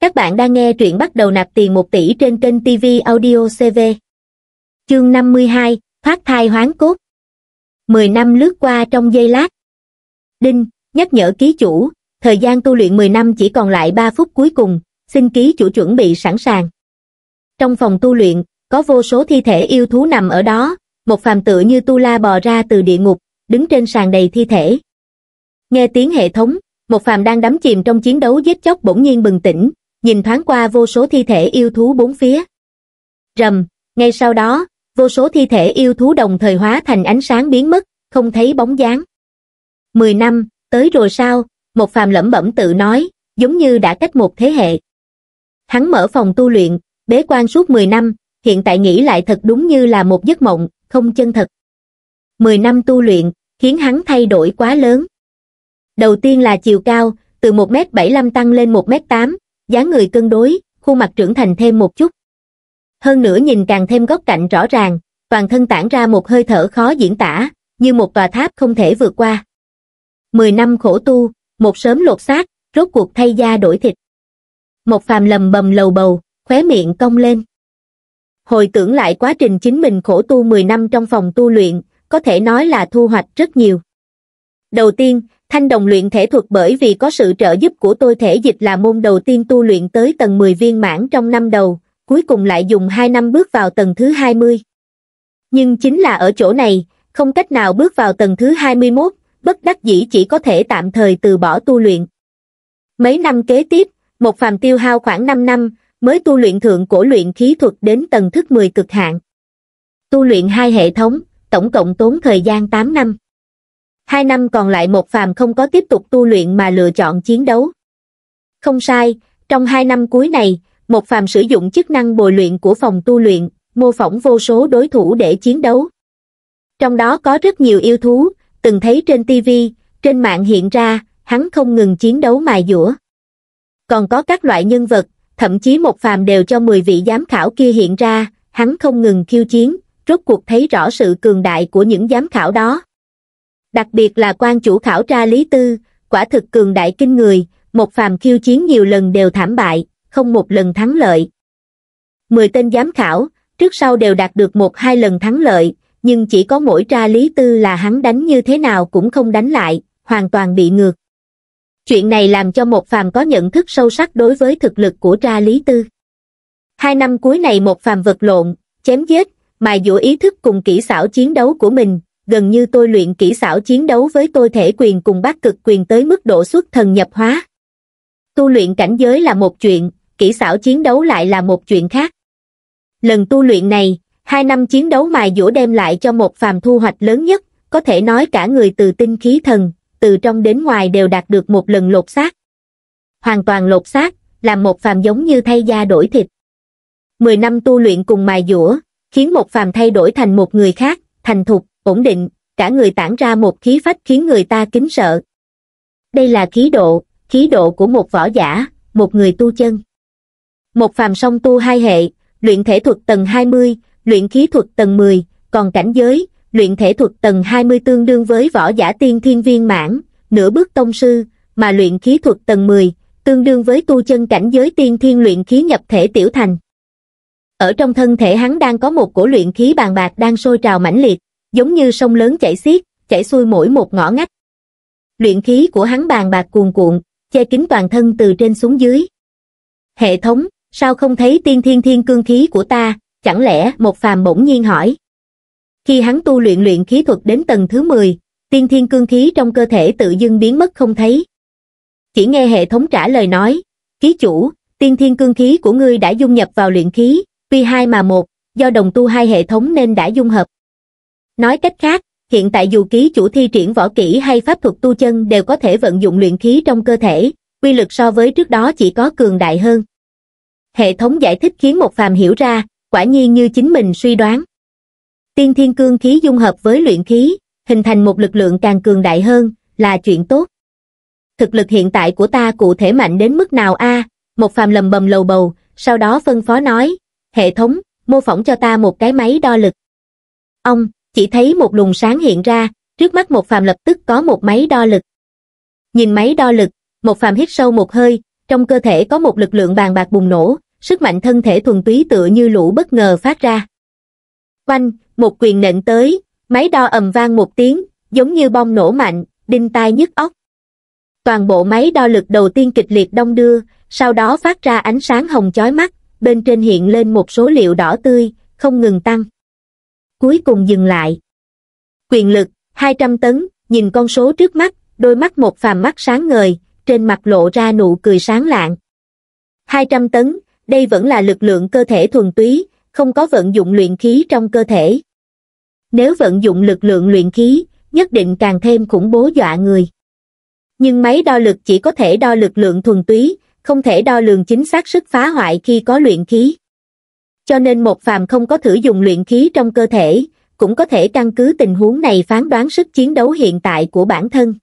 Các bạn đang nghe truyện bắt đầu nạp tiền 1 tỷ trên kênh TV Audio CV. Chương 52, Thoát thai hoán cốt. 10 năm lướt qua trong giây lát. Đinh, nhắc nhở ký chủ, thời gian tu luyện 10 năm chỉ còn lại 3 phút cuối cùng, xin ký chủ chuẩn bị sẵn sàng. Trong phòng tu luyện, có vô số thi thể yêu thú nằm ở đó, một phàm tựa như tu la bò ra từ địa ngục, đứng trên sàn đầy thi thể. Nghe tiếng hệ thống, một phàm đang đắm chìm trong chiến đấu giết chóc bỗng nhiên bừng tỉnh, nhìn thoáng qua vô số thi thể yêu thú bốn phía. Rầm, ngay sau đó, vô số thi thể yêu thú đồng thời hóa thành ánh sáng biến mất, không thấy bóng dáng. Mười năm, tới rồi sao, một phàm lẩm bẩm tự nói, giống như đã cách một thế hệ. Hắn mở phòng tu luyện, bế quan suốt mười năm, hiện tại nghĩ lại thật đúng như là một giấc mộng, không chân thật. mười năm tu luyện, khiến hắn thay đổi quá lớn. Đầu tiên là chiều cao, từ 1m75 tăng lên 1m8, dáng người cân đối, khuôn mặt trưởng thành thêm một chút. Hơn nữa nhìn càng thêm góc cạnh rõ ràng, toàn thân tản ra một hơi thở khó diễn tả, như một tòa tháp không thể vượt qua. Mười năm khổ tu, một sớm lột xác, rốt cuộc thay da đổi thịt. Một phàm lầm bầm lầu bầu, khóe miệng cong lên. Hồi tưởng lại quá trình chính mình khổ tu 10 năm trong phòng tu luyện, có thể nói là thu hoạch rất nhiều. Đầu tiên, Thanh đồng luyện thể thuật bởi vì có sự trợ giúp của tôi thể dịch là môn đầu tiên tu luyện tới tầng 10 viên mãn trong năm đầu, cuối cùng lại dùng 2 năm bước vào tầng thứ 20. Nhưng chính là ở chỗ này, không cách nào bước vào tầng thứ 21, bất đắc dĩ chỉ có thể tạm thời từ bỏ tu luyện. Mấy năm kế tiếp, một phàm tiêu hao khoảng 5 năm, mới tu luyện thượng cổ luyện khí thuật đến tầng thức 10 cực hạn. Tu luyện hai hệ thống, tổng cộng tốn thời gian 8 năm hai năm còn lại một phàm không có tiếp tục tu luyện mà lựa chọn chiến đấu. Không sai, trong hai năm cuối này, một phàm sử dụng chức năng bồi luyện của phòng tu luyện, mô phỏng vô số đối thủ để chiến đấu. Trong đó có rất nhiều yêu thú, từng thấy trên TV, trên mạng hiện ra, hắn không ngừng chiến đấu mài dũa. Còn có các loại nhân vật, thậm chí một phàm đều cho 10 vị giám khảo kia hiện ra, hắn không ngừng khiêu chiến, rốt cuộc thấy rõ sự cường đại của những giám khảo đó đặc biệt là quan chủ khảo tra Lý Tư, quả thực cường đại kinh người, một phàm khiêu chiến nhiều lần đều thảm bại, không một lần thắng lợi. Mười tên giám khảo, trước sau đều đạt được một hai lần thắng lợi, nhưng chỉ có mỗi tra Lý Tư là hắn đánh như thế nào cũng không đánh lại, hoàn toàn bị ngược. Chuyện này làm cho một phàm có nhận thức sâu sắc đối với thực lực của tra Lý Tư. Hai năm cuối này một phàm vật lộn, chém giết, mài dũa ý thức cùng kỹ xảo chiến đấu của mình, gần như tôi luyện kỹ xảo chiến đấu với tôi thể quyền cùng bác cực quyền tới mức độ xuất thần nhập hóa. Tu luyện cảnh giới là một chuyện, kỹ xảo chiến đấu lại là một chuyện khác. Lần tu luyện này, hai năm chiến đấu mài dũa đem lại cho một phàm thu hoạch lớn nhất, có thể nói cả người từ tinh khí thần, từ trong đến ngoài đều đạt được một lần lột xác. Hoàn toàn lột xác, làm một phàm giống như thay da đổi thịt. Mười năm tu luyện cùng mài dũa, khiến một phàm thay đổi thành một người khác, thành thục, ổn định, cả người tản ra một khí phách khiến người ta kính sợ. Đây là khí độ, khí độ của một võ giả, một người tu chân. Một phàm song tu hai hệ, luyện thể thuật tầng 20, luyện khí thuật tầng 10, còn cảnh giới, luyện thể thuật tầng 20 tương đương với võ giả tiên thiên viên mãn, nửa bước tông sư, mà luyện khí thuật tầng 10, tương đương với tu chân cảnh giới tiên thiên luyện khí nhập thể tiểu thành. Ở trong thân thể hắn đang có một cổ luyện khí bàn bạc đang sôi trào mãnh liệt giống như sông lớn chảy xiết, chảy xuôi mỗi một ngõ ngách. Luyện khí của hắn bàn bạc cuồn cuộn, che kín toàn thân từ trên xuống dưới. Hệ thống, sao không thấy tiên thiên thiên cương khí của ta, chẳng lẽ một phàm bỗng nhiên hỏi. Khi hắn tu luyện luyện khí thuật đến tầng thứ 10, tiên thiên cương khí trong cơ thể tự dưng biến mất không thấy. Chỉ nghe hệ thống trả lời nói, ký chủ, tiên thiên cương khí của ngươi đã dung nhập vào luyện khí, vì hai mà một, do đồng tu hai hệ thống nên đã dung hợp. Nói cách khác, hiện tại dù ký chủ thi triển võ kỹ hay pháp thuật tu chân đều có thể vận dụng luyện khí trong cơ thể, quy lực so với trước đó chỉ có cường đại hơn. Hệ thống giải thích khiến một phàm hiểu ra, quả nhiên như chính mình suy đoán. Tiên thiên cương khí dung hợp với luyện khí, hình thành một lực lượng càng cường đại hơn, là chuyện tốt. Thực lực hiện tại của ta cụ thể mạnh đến mức nào a? Một phàm lầm bầm lầu bầu, sau đó phân phó nói, hệ thống, mô phỏng cho ta một cái máy đo lực. Ông, chỉ thấy một luồng sáng hiện ra, trước mắt một phàm lập tức có một máy đo lực. Nhìn máy đo lực, một phàm hít sâu một hơi, trong cơ thể có một lực lượng bàn bạc bùng nổ, sức mạnh thân thể thuần túy tựa như lũ bất ngờ phát ra. Quanh, một quyền nện tới, máy đo ầm vang một tiếng, giống như bom nổ mạnh, đinh tai nhức óc. Toàn bộ máy đo lực đầu tiên kịch liệt đông đưa, sau đó phát ra ánh sáng hồng chói mắt, bên trên hiện lên một số liệu đỏ tươi, không ngừng tăng cuối cùng dừng lại. Quyền lực, 200 tấn, nhìn con số trước mắt, đôi mắt một phàm mắt sáng ngời, trên mặt lộ ra nụ cười sáng lạng. 200 tấn, đây vẫn là lực lượng cơ thể thuần túy, không có vận dụng luyện khí trong cơ thể. Nếu vận dụng lực lượng luyện khí, nhất định càng thêm khủng bố dọa người. Nhưng máy đo lực chỉ có thể đo lực lượng thuần túy, không thể đo lường chính xác sức phá hoại khi có luyện khí cho nên một phàm không có thử dùng luyện khí trong cơ thể, cũng có thể căn cứ tình huống này phán đoán sức chiến đấu hiện tại của bản thân.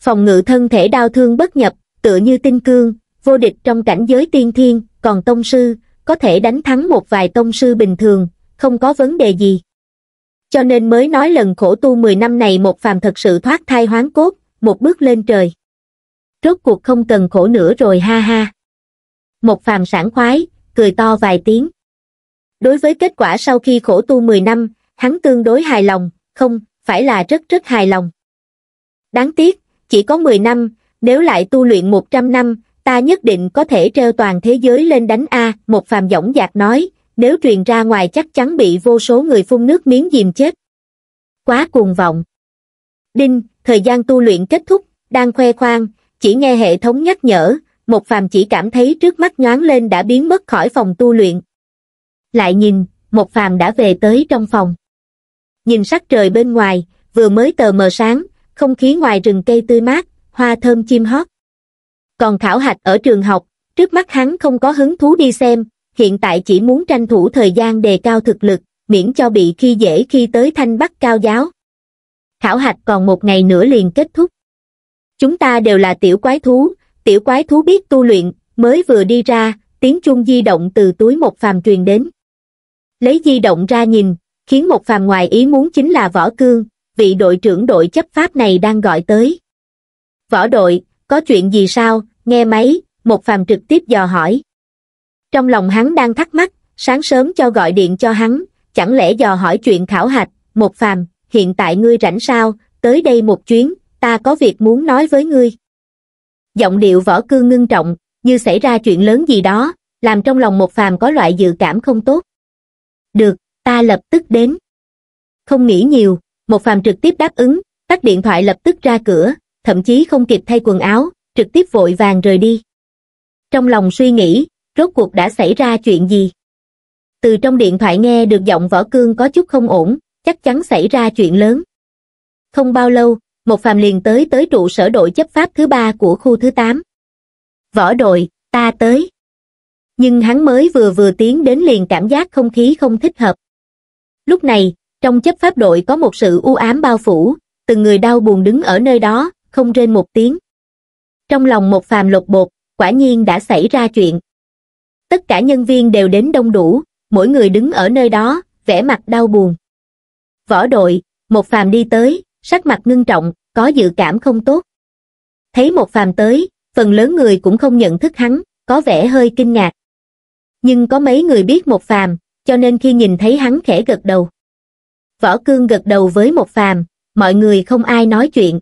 Phòng ngự thân thể đau thương bất nhập, tựa như tinh cương, vô địch trong cảnh giới tiên thiên, còn tông sư, có thể đánh thắng một vài tông sư bình thường, không có vấn đề gì. Cho nên mới nói lần khổ tu 10 năm này một phàm thật sự thoát thai hoán cốt, một bước lên trời. Rốt cuộc không cần khổ nữa rồi ha ha. Một phàm sảng khoái, cười to vài tiếng đối với kết quả sau khi khổ tu 10 năm, hắn tương đối hài lòng, không, phải là rất rất hài lòng. Đáng tiếc, chỉ có 10 năm, nếu lại tu luyện 100 năm, ta nhất định có thể treo toàn thế giới lên đánh A, một phàm dõng dạc nói, nếu truyền ra ngoài chắc chắn bị vô số người phun nước miếng dìm chết. Quá cuồng vọng. Đinh, thời gian tu luyện kết thúc, đang khoe khoang, chỉ nghe hệ thống nhắc nhở, một phàm chỉ cảm thấy trước mắt nhoáng lên đã biến mất khỏi phòng tu luyện, lại nhìn, một phàm đã về tới trong phòng. Nhìn sắc trời bên ngoài, vừa mới tờ mờ sáng, không khí ngoài rừng cây tươi mát, hoa thơm chim hót. Còn khảo hạch ở trường học, trước mắt hắn không có hứng thú đi xem, hiện tại chỉ muốn tranh thủ thời gian đề cao thực lực, miễn cho bị khi dễ khi tới thanh bắc cao giáo. Khảo hạch còn một ngày nữa liền kết thúc. Chúng ta đều là tiểu quái thú, tiểu quái thú biết tu luyện, mới vừa đi ra, tiếng chuông di động từ túi một phàm truyền đến lấy di động ra nhìn, khiến một phàm ngoài ý muốn chính là Võ Cương, vị đội trưởng đội chấp pháp này đang gọi tới. Võ đội, có chuyện gì sao, nghe máy, một phàm trực tiếp dò hỏi. Trong lòng hắn đang thắc mắc, sáng sớm cho gọi điện cho hắn, chẳng lẽ dò hỏi chuyện khảo hạch, một phàm, hiện tại ngươi rảnh sao, tới đây một chuyến, ta có việc muốn nói với ngươi. Giọng điệu võ cương ngưng trọng, như xảy ra chuyện lớn gì đó, làm trong lòng một phàm có loại dự cảm không tốt. Được, ta lập tức đến. Không nghĩ nhiều, một Phàm trực tiếp đáp ứng, tắt điện thoại lập tức ra cửa, thậm chí không kịp thay quần áo, trực tiếp vội vàng rời đi. Trong lòng suy nghĩ, rốt cuộc đã xảy ra chuyện gì? Từ trong điện thoại nghe được giọng võ cương có chút không ổn, chắc chắn xảy ra chuyện lớn. Không bao lâu, một phàm liền tới tới trụ sở đội chấp pháp thứ ba của khu thứ 8. Võ đội, ta tới nhưng hắn mới vừa vừa tiến đến liền cảm giác không khí không thích hợp. Lúc này, trong chấp pháp đội có một sự u ám bao phủ, từng người đau buồn đứng ở nơi đó, không rên một tiếng. Trong lòng một phàm lột bột, quả nhiên đã xảy ra chuyện. Tất cả nhân viên đều đến đông đủ, mỗi người đứng ở nơi đó, vẻ mặt đau buồn. Võ đội, một phàm đi tới, sắc mặt ngưng trọng, có dự cảm không tốt. Thấy một phàm tới, phần lớn người cũng không nhận thức hắn, có vẻ hơi kinh ngạc nhưng có mấy người biết Một Phàm, cho nên khi nhìn thấy hắn khẽ gật đầu. Võ Cương gật đầu với Một Phàm, mọi người không ai nói chuyện.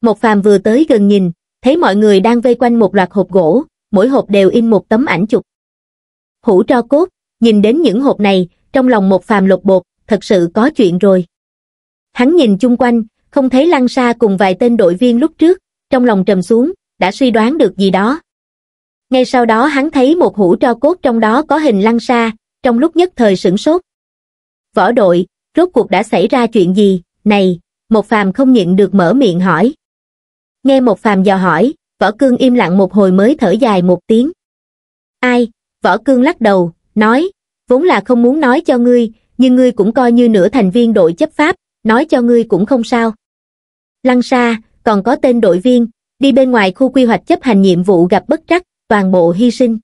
Một Phàm vừa tới gần nhìn, thấy mọi người đang vây quanh một loạt hộp gỗ, mỗi hộp đều in một tấm ảnh chụp. hủ tro cốt, nhìn đến những hộp này, trong lòng Một Phàm lột bột, thật sự có chuyện rồi. Hắn nhìn chung quanh, không thấy Lăng Sa cùng vài tên đội viên lúc trước, trong lòng trầm xuống, đã suy đoán được gì đó ngay sau đó hắn thấy một hũ tro cốt trong đó có hình lăng sa trong lúc nhất thời sửng sốt võ đội rốt cuộc đã xảy ra chuyện gì này một phàm không nhịn được mở miệng hỏi nghe một phàm dò hỏi võ cương im lặng một hồi mới thở dài một tiếng ai võ cương lắc đầu nói vốn là không muốn nói cho ngươi nhưng ngươi cũng coi như nửa thành viên đội chấp pháp nói cho ngươi cũng không sao lăng sa còn có tên đội viên đi bên ngoài khu quy hoạch chấp hành nhiệm vụ gặp bất trắc toàn bộ hy sinh.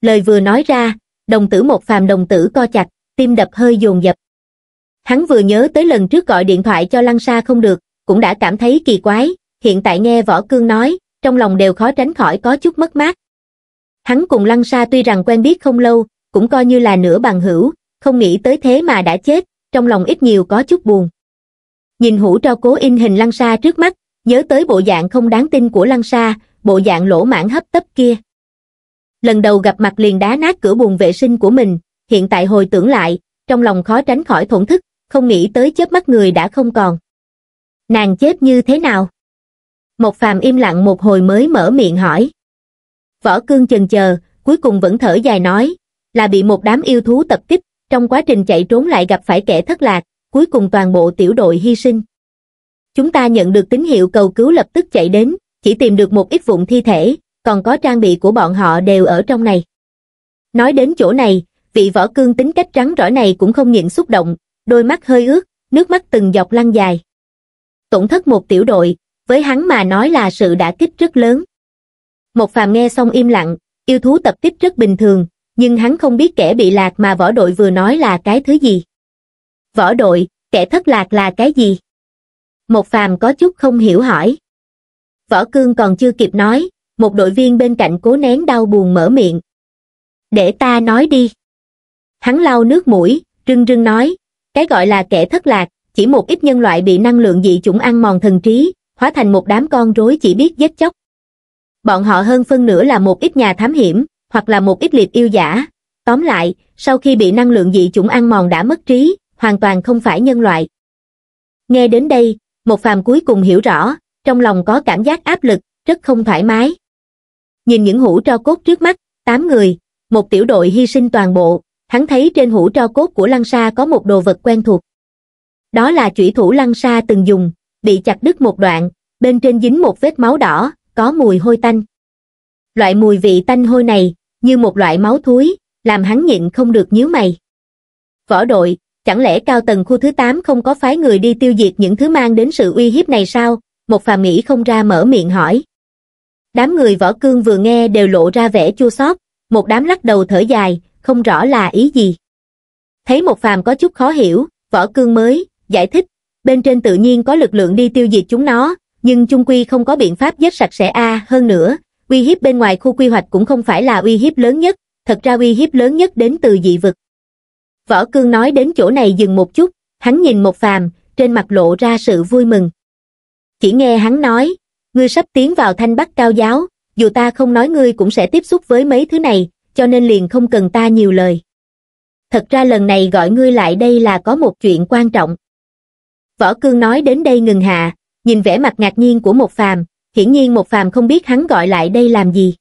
Lời vừa nói ra, đồng tử một phàm đồng tử co chặt, tim đập hơi dồn dập. Hắn vừa nhớ tới lần trước gọi điện thoại cho Lăng Sa không được, cũng đã cảm thấy kỳ quái, hiện tại nghe Võ Cương nói, trong lòng đều khó tránh khỏi có chút mất mát. Hắn cùng Lăng Sa tuy rằng quen biết không lâu, cũng coi như là nửa bằng hữu, không nghĩ tới thế mà đã chết, trong lòng ít nhiều có chút buồn. Nhìn hũ tro cố in hình Lăng Sa trước mắt, nhớ tới bộ dạng không đáng tin của Lăng Sa, bộ dạng lỗ mãn hấp tấp kia. Lần đầu gặp mặt liền đá nát cửa buồn vệ sinh của mình, hiện tại hồi tưởng lại, trong lòng khó tránh khỏi thổn thức, không nghĩ tới chớp mắt người đã không còn. Nàng chết như thế nào? Một phàm im lặng một hồi mới mở miệng hỏi. Võ cương chần chờ, cuối cùng vẫn thở dài nói, là bị một đám yêu thú tập kích, trong quá trình chạy trốn lại gặp phải kẻ thất lạc, cuối cùng toàn bộ tiểu đội hy sinh. Chúng ta nhận được tín hiệu cầu cứu lập tức chạy đến, chỉ tìm được một ít vụn thi thể, còn có trang bị của bọn họ đều ở trong này. Nói đến chỗ này, vị võ cương tính cách trắng rõ này cũng không nhịn xúc động, đôi mắt hơi ướt, nước mắt từng dọc lăn dài. Tổn thất một tiểu đội, với hắn mà nói là sự đã kích rất lớn. Một phàm nghe xong im lặng, yêu thú tập kích rất bình thường, nhưng hắn không biết kẻ bị lạc mà võ đội vừa nói là cái thứ gì. Võ đội, kẻ thất lạc là cái gì? Một phàm có chút không hiểu hỏi. Võ Cương còn chưa kịp nói, một đội viên bên cạnh cố nén đau buồn mở miệng. Để ta nói đi. Hắn lau nước mũi, rưng rưng nói, cái gọi là kẻ thất lạc, chỉ một ít nhân loại bị năng lượng dị chủng ăn mòn thần trí, hóa thành một đám con rối chỉ biết giết chóc. Bọn họ hơn phân nửa là một ít nhà thám hiểm, hoặc là một ít liệt yêu giả. Tóm lại, sau khi bị năng lượng dị chủng ăn mòn đã mất trí, hoàn toàn không phải nhân loại. Nghe đến đây, một phàm cuối cùng hiểu rõ, trong lòng có cảm giác áp lực, rất không thoải mái. Nhìn những hũ tro cốt trước mắt, tám người, một tiểu đội hy sinh toàn bộ, hắn thấy trên hũ tro cốt của Lăng Sa có một đồ vật quen thuộc. Đó là chủy thủ Lăng Sa từng dùng, bị chặt đứt một đoạn, bên trên dính một vết máu đỏ, có mùi hôi tanh. Loại mùi vị tanh hôi này, như một loại máu thúi, làm hắn nhịn không được nhíu mày. Võ đội, chẳng lẽ cao tầng khu thứ 8 không có phái người đi tiêu diệt những thứ mang đến sự uy hiếp này sao? một phàm nghĩ không ra mở miệng hỏi. Đám người võ cương vừa nghe đều lộ ra vẻ chua xót, một đám lắc đầu thở dài, không rõ là ý gì. Thấy một phàm có chút khó hiểu, võ cương mới, giải thích, bên trên tự nhiên có lực lượng đi tiêu diệt chúng nó, nhưng chung quy không có biện pháp giết sạch sẽ a hơn nữa, uy hiếp bên ngoài khu quy hoạch cũng không phải là uy hiếp lớn nhất, thật ra uy hiếp lớn nhất đến từ dị vực. Võ cương nói đến chỗ này dừng một chút, hắn nhìn một phàm, trên mặt lộ ra sự vui mừng chỉ nghe hắn nói, ngươi sắp tiến vào thanh bắc cao giáo, dù ta không nói ngươi cũng sẽ tiếp xúc với mấy thứ này, cho nên liền không cần ta nhiều lời. Thật ra lần này gọi ngươi lại đây là có một chuyện quan trọng. Võ Cương nói đến đây ngừng hạ, nhìn vẻ mặt ngạc nhiên của một phàm, hiển nhiên một phàm không biết hắn gọi lại đây làm gì.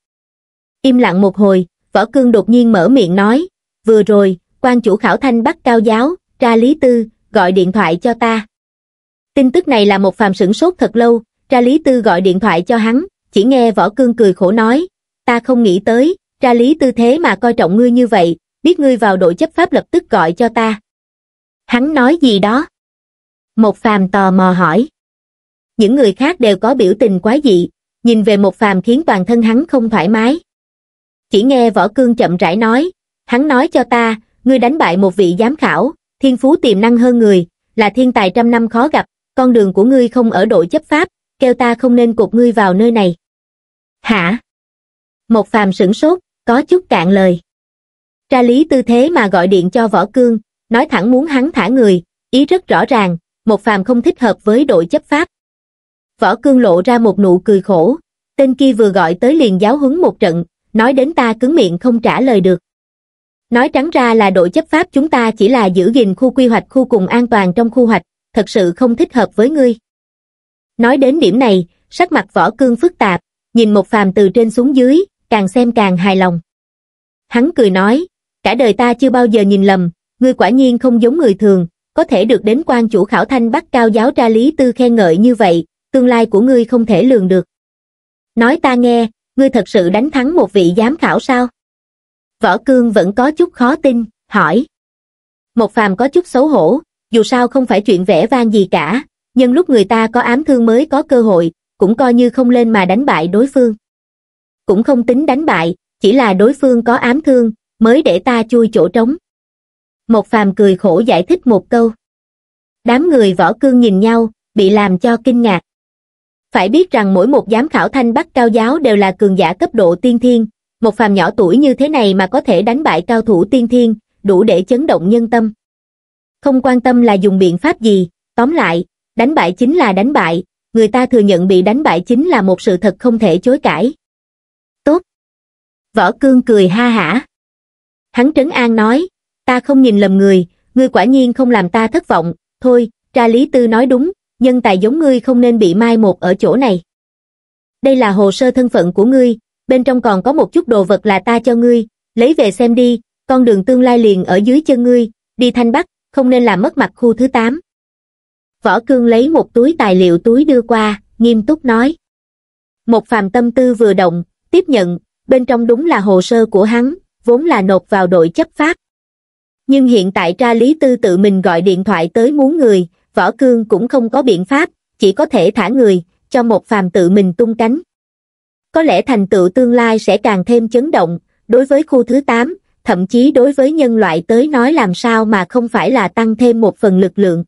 Im lặng một hồi, Võ Cương đột nhiên mở miệng nói, vừa rồi, quan chủ khảo thanh bắt cao giáo, tra lý tư, gọi điện thoại cho ta. Tin tức này là một phàm sửng sốt thật lâu, ra Lý Tư gọi điện thoại cho hắn, chỉ nghe Võ Cương cười khổ nói, ta không nghĩ tới, ra Lý Tư thế mà coi trọng ngươi như vậy, biết ngươi vào đội chấp pháp lập tức gọi cho ta. Hắn nói gì đó? Một phàm tò mò hỏi. Những người khác đều có biểu tình quá dị, nhìn về một phàm khiến toàn thân hắn không thoải mái. Chỉ nghe Võ Cương chậm rãi nói, hắn nói cho ta, ngươi đánh bại một vị giám khảo, thiên phú tiềm năng hơn người, là thiên tài trăm năm khó gặp, con đường của ngươi không ở đội chấp pháp, kêu ta không nên cục ngươi vào nơi này. Hả? Một phàm sửng sốt, có chút cạn lời. Tra lý tư thế mà gọi điện cho võ cương, nói thẳng muốn hắn thả người, ý rất rõ ràng, một phàm không thích hợp với đội chấp pháp. Võ cương lộ ra một nụ cười khổ, tên kia vừa gọi tới liền giáo huấn một trận, nói đến ta cứng miệng không trả lời được. Nói trắng ra là đội chấp pháp chúng ta chỉ là giữ gìn khu quy hoạch khu cùng an toàn trong khu hoạch, thật sự không thích hợp với ngươi nói đến điểm này sắc mặt võ cương phức tạp nhìn một phàm từ trên xuống dưới càng xem càng hài lòng hắn cười nói cả đời ta chưa bao giờ nhìn lầm ngươi quả nhiên không giống người thường có thể được đến quan chủ khảo thanh bắc cao giáo tra lý tư khen ngợi như vậy tương lai của ngươi không thể lường được nói ta nghe ngươi thật sự đánh thắng một vị giám khảo sao võ cương vẫn có chút khó tin hỏi một phàm có chút xấu hổ dù sao không phải chuyện vẽ vang gì cả, nhưng lúc người ta có ám thương mới có cơ hội, cũng coi như không lên mà đánh bại đối phương. Cũng không tính đánh bại, chỉ là đối phương có ám thương, mới để ta chui chỗ trống. Một phàm cười khổ giải thích một câu. Đám người võ cương nhìn nhau, bị làm cho kinh ngạc. Phải biết rằng mỗi một giám khảo thanh bắc cao giáo đều là cường giả cấp độ tiên thiên, một phàm nhỏ tuổi như thế này mà có thể đánh bại cao thủ tiên thiên, đủ để chấn động nhân tâm không quan tâm là dùng biện pháp gì, tóm lại, đánh bại chính là đánh bại, người ta thừa nhận bị đánh bại chính là một sự thật không thể chối cãi. Tốt. Võ Cương cười ha hả. Hắn trấn an nói, ta không nhìn lầm người, ngươi quả nhiên không làm ta thất vọng, thôi, tra lý tư nói đúng, nhân tài giống ngươi không nên bị mai một ở chỗ này. Đây là hồ sơ thân phận của ngươi, bên trong còn có một chút đồ vật là ta cho ngươi, lấy về xem đi, con đường tương lai liền ở dưới chân ngươi, đi thanh bắc, không nên làm mất mặt khu thứ tám võ cương lấy một túi tài liệu túi đưa qua nghiêm túc nói một phàm tâm tư vừa động tiếp nhận bên trong đúng là hồ sơ của hắn vốn là nộp vào đội chấp pháp nhưng hiện tại tra lý tư tự mình gọi điện thoại tới muốn người võ cương cũng không có biện pháp chỉ có thể thả người cho một phàm tự mình tung cánh có lẽ thành tựu tương lai sẽ càng thêm chấn động đối với khu thứ tám thậm chí đối với nhân loại tới nói làm sao mà không phải là tăng thêm một phần lực lượng.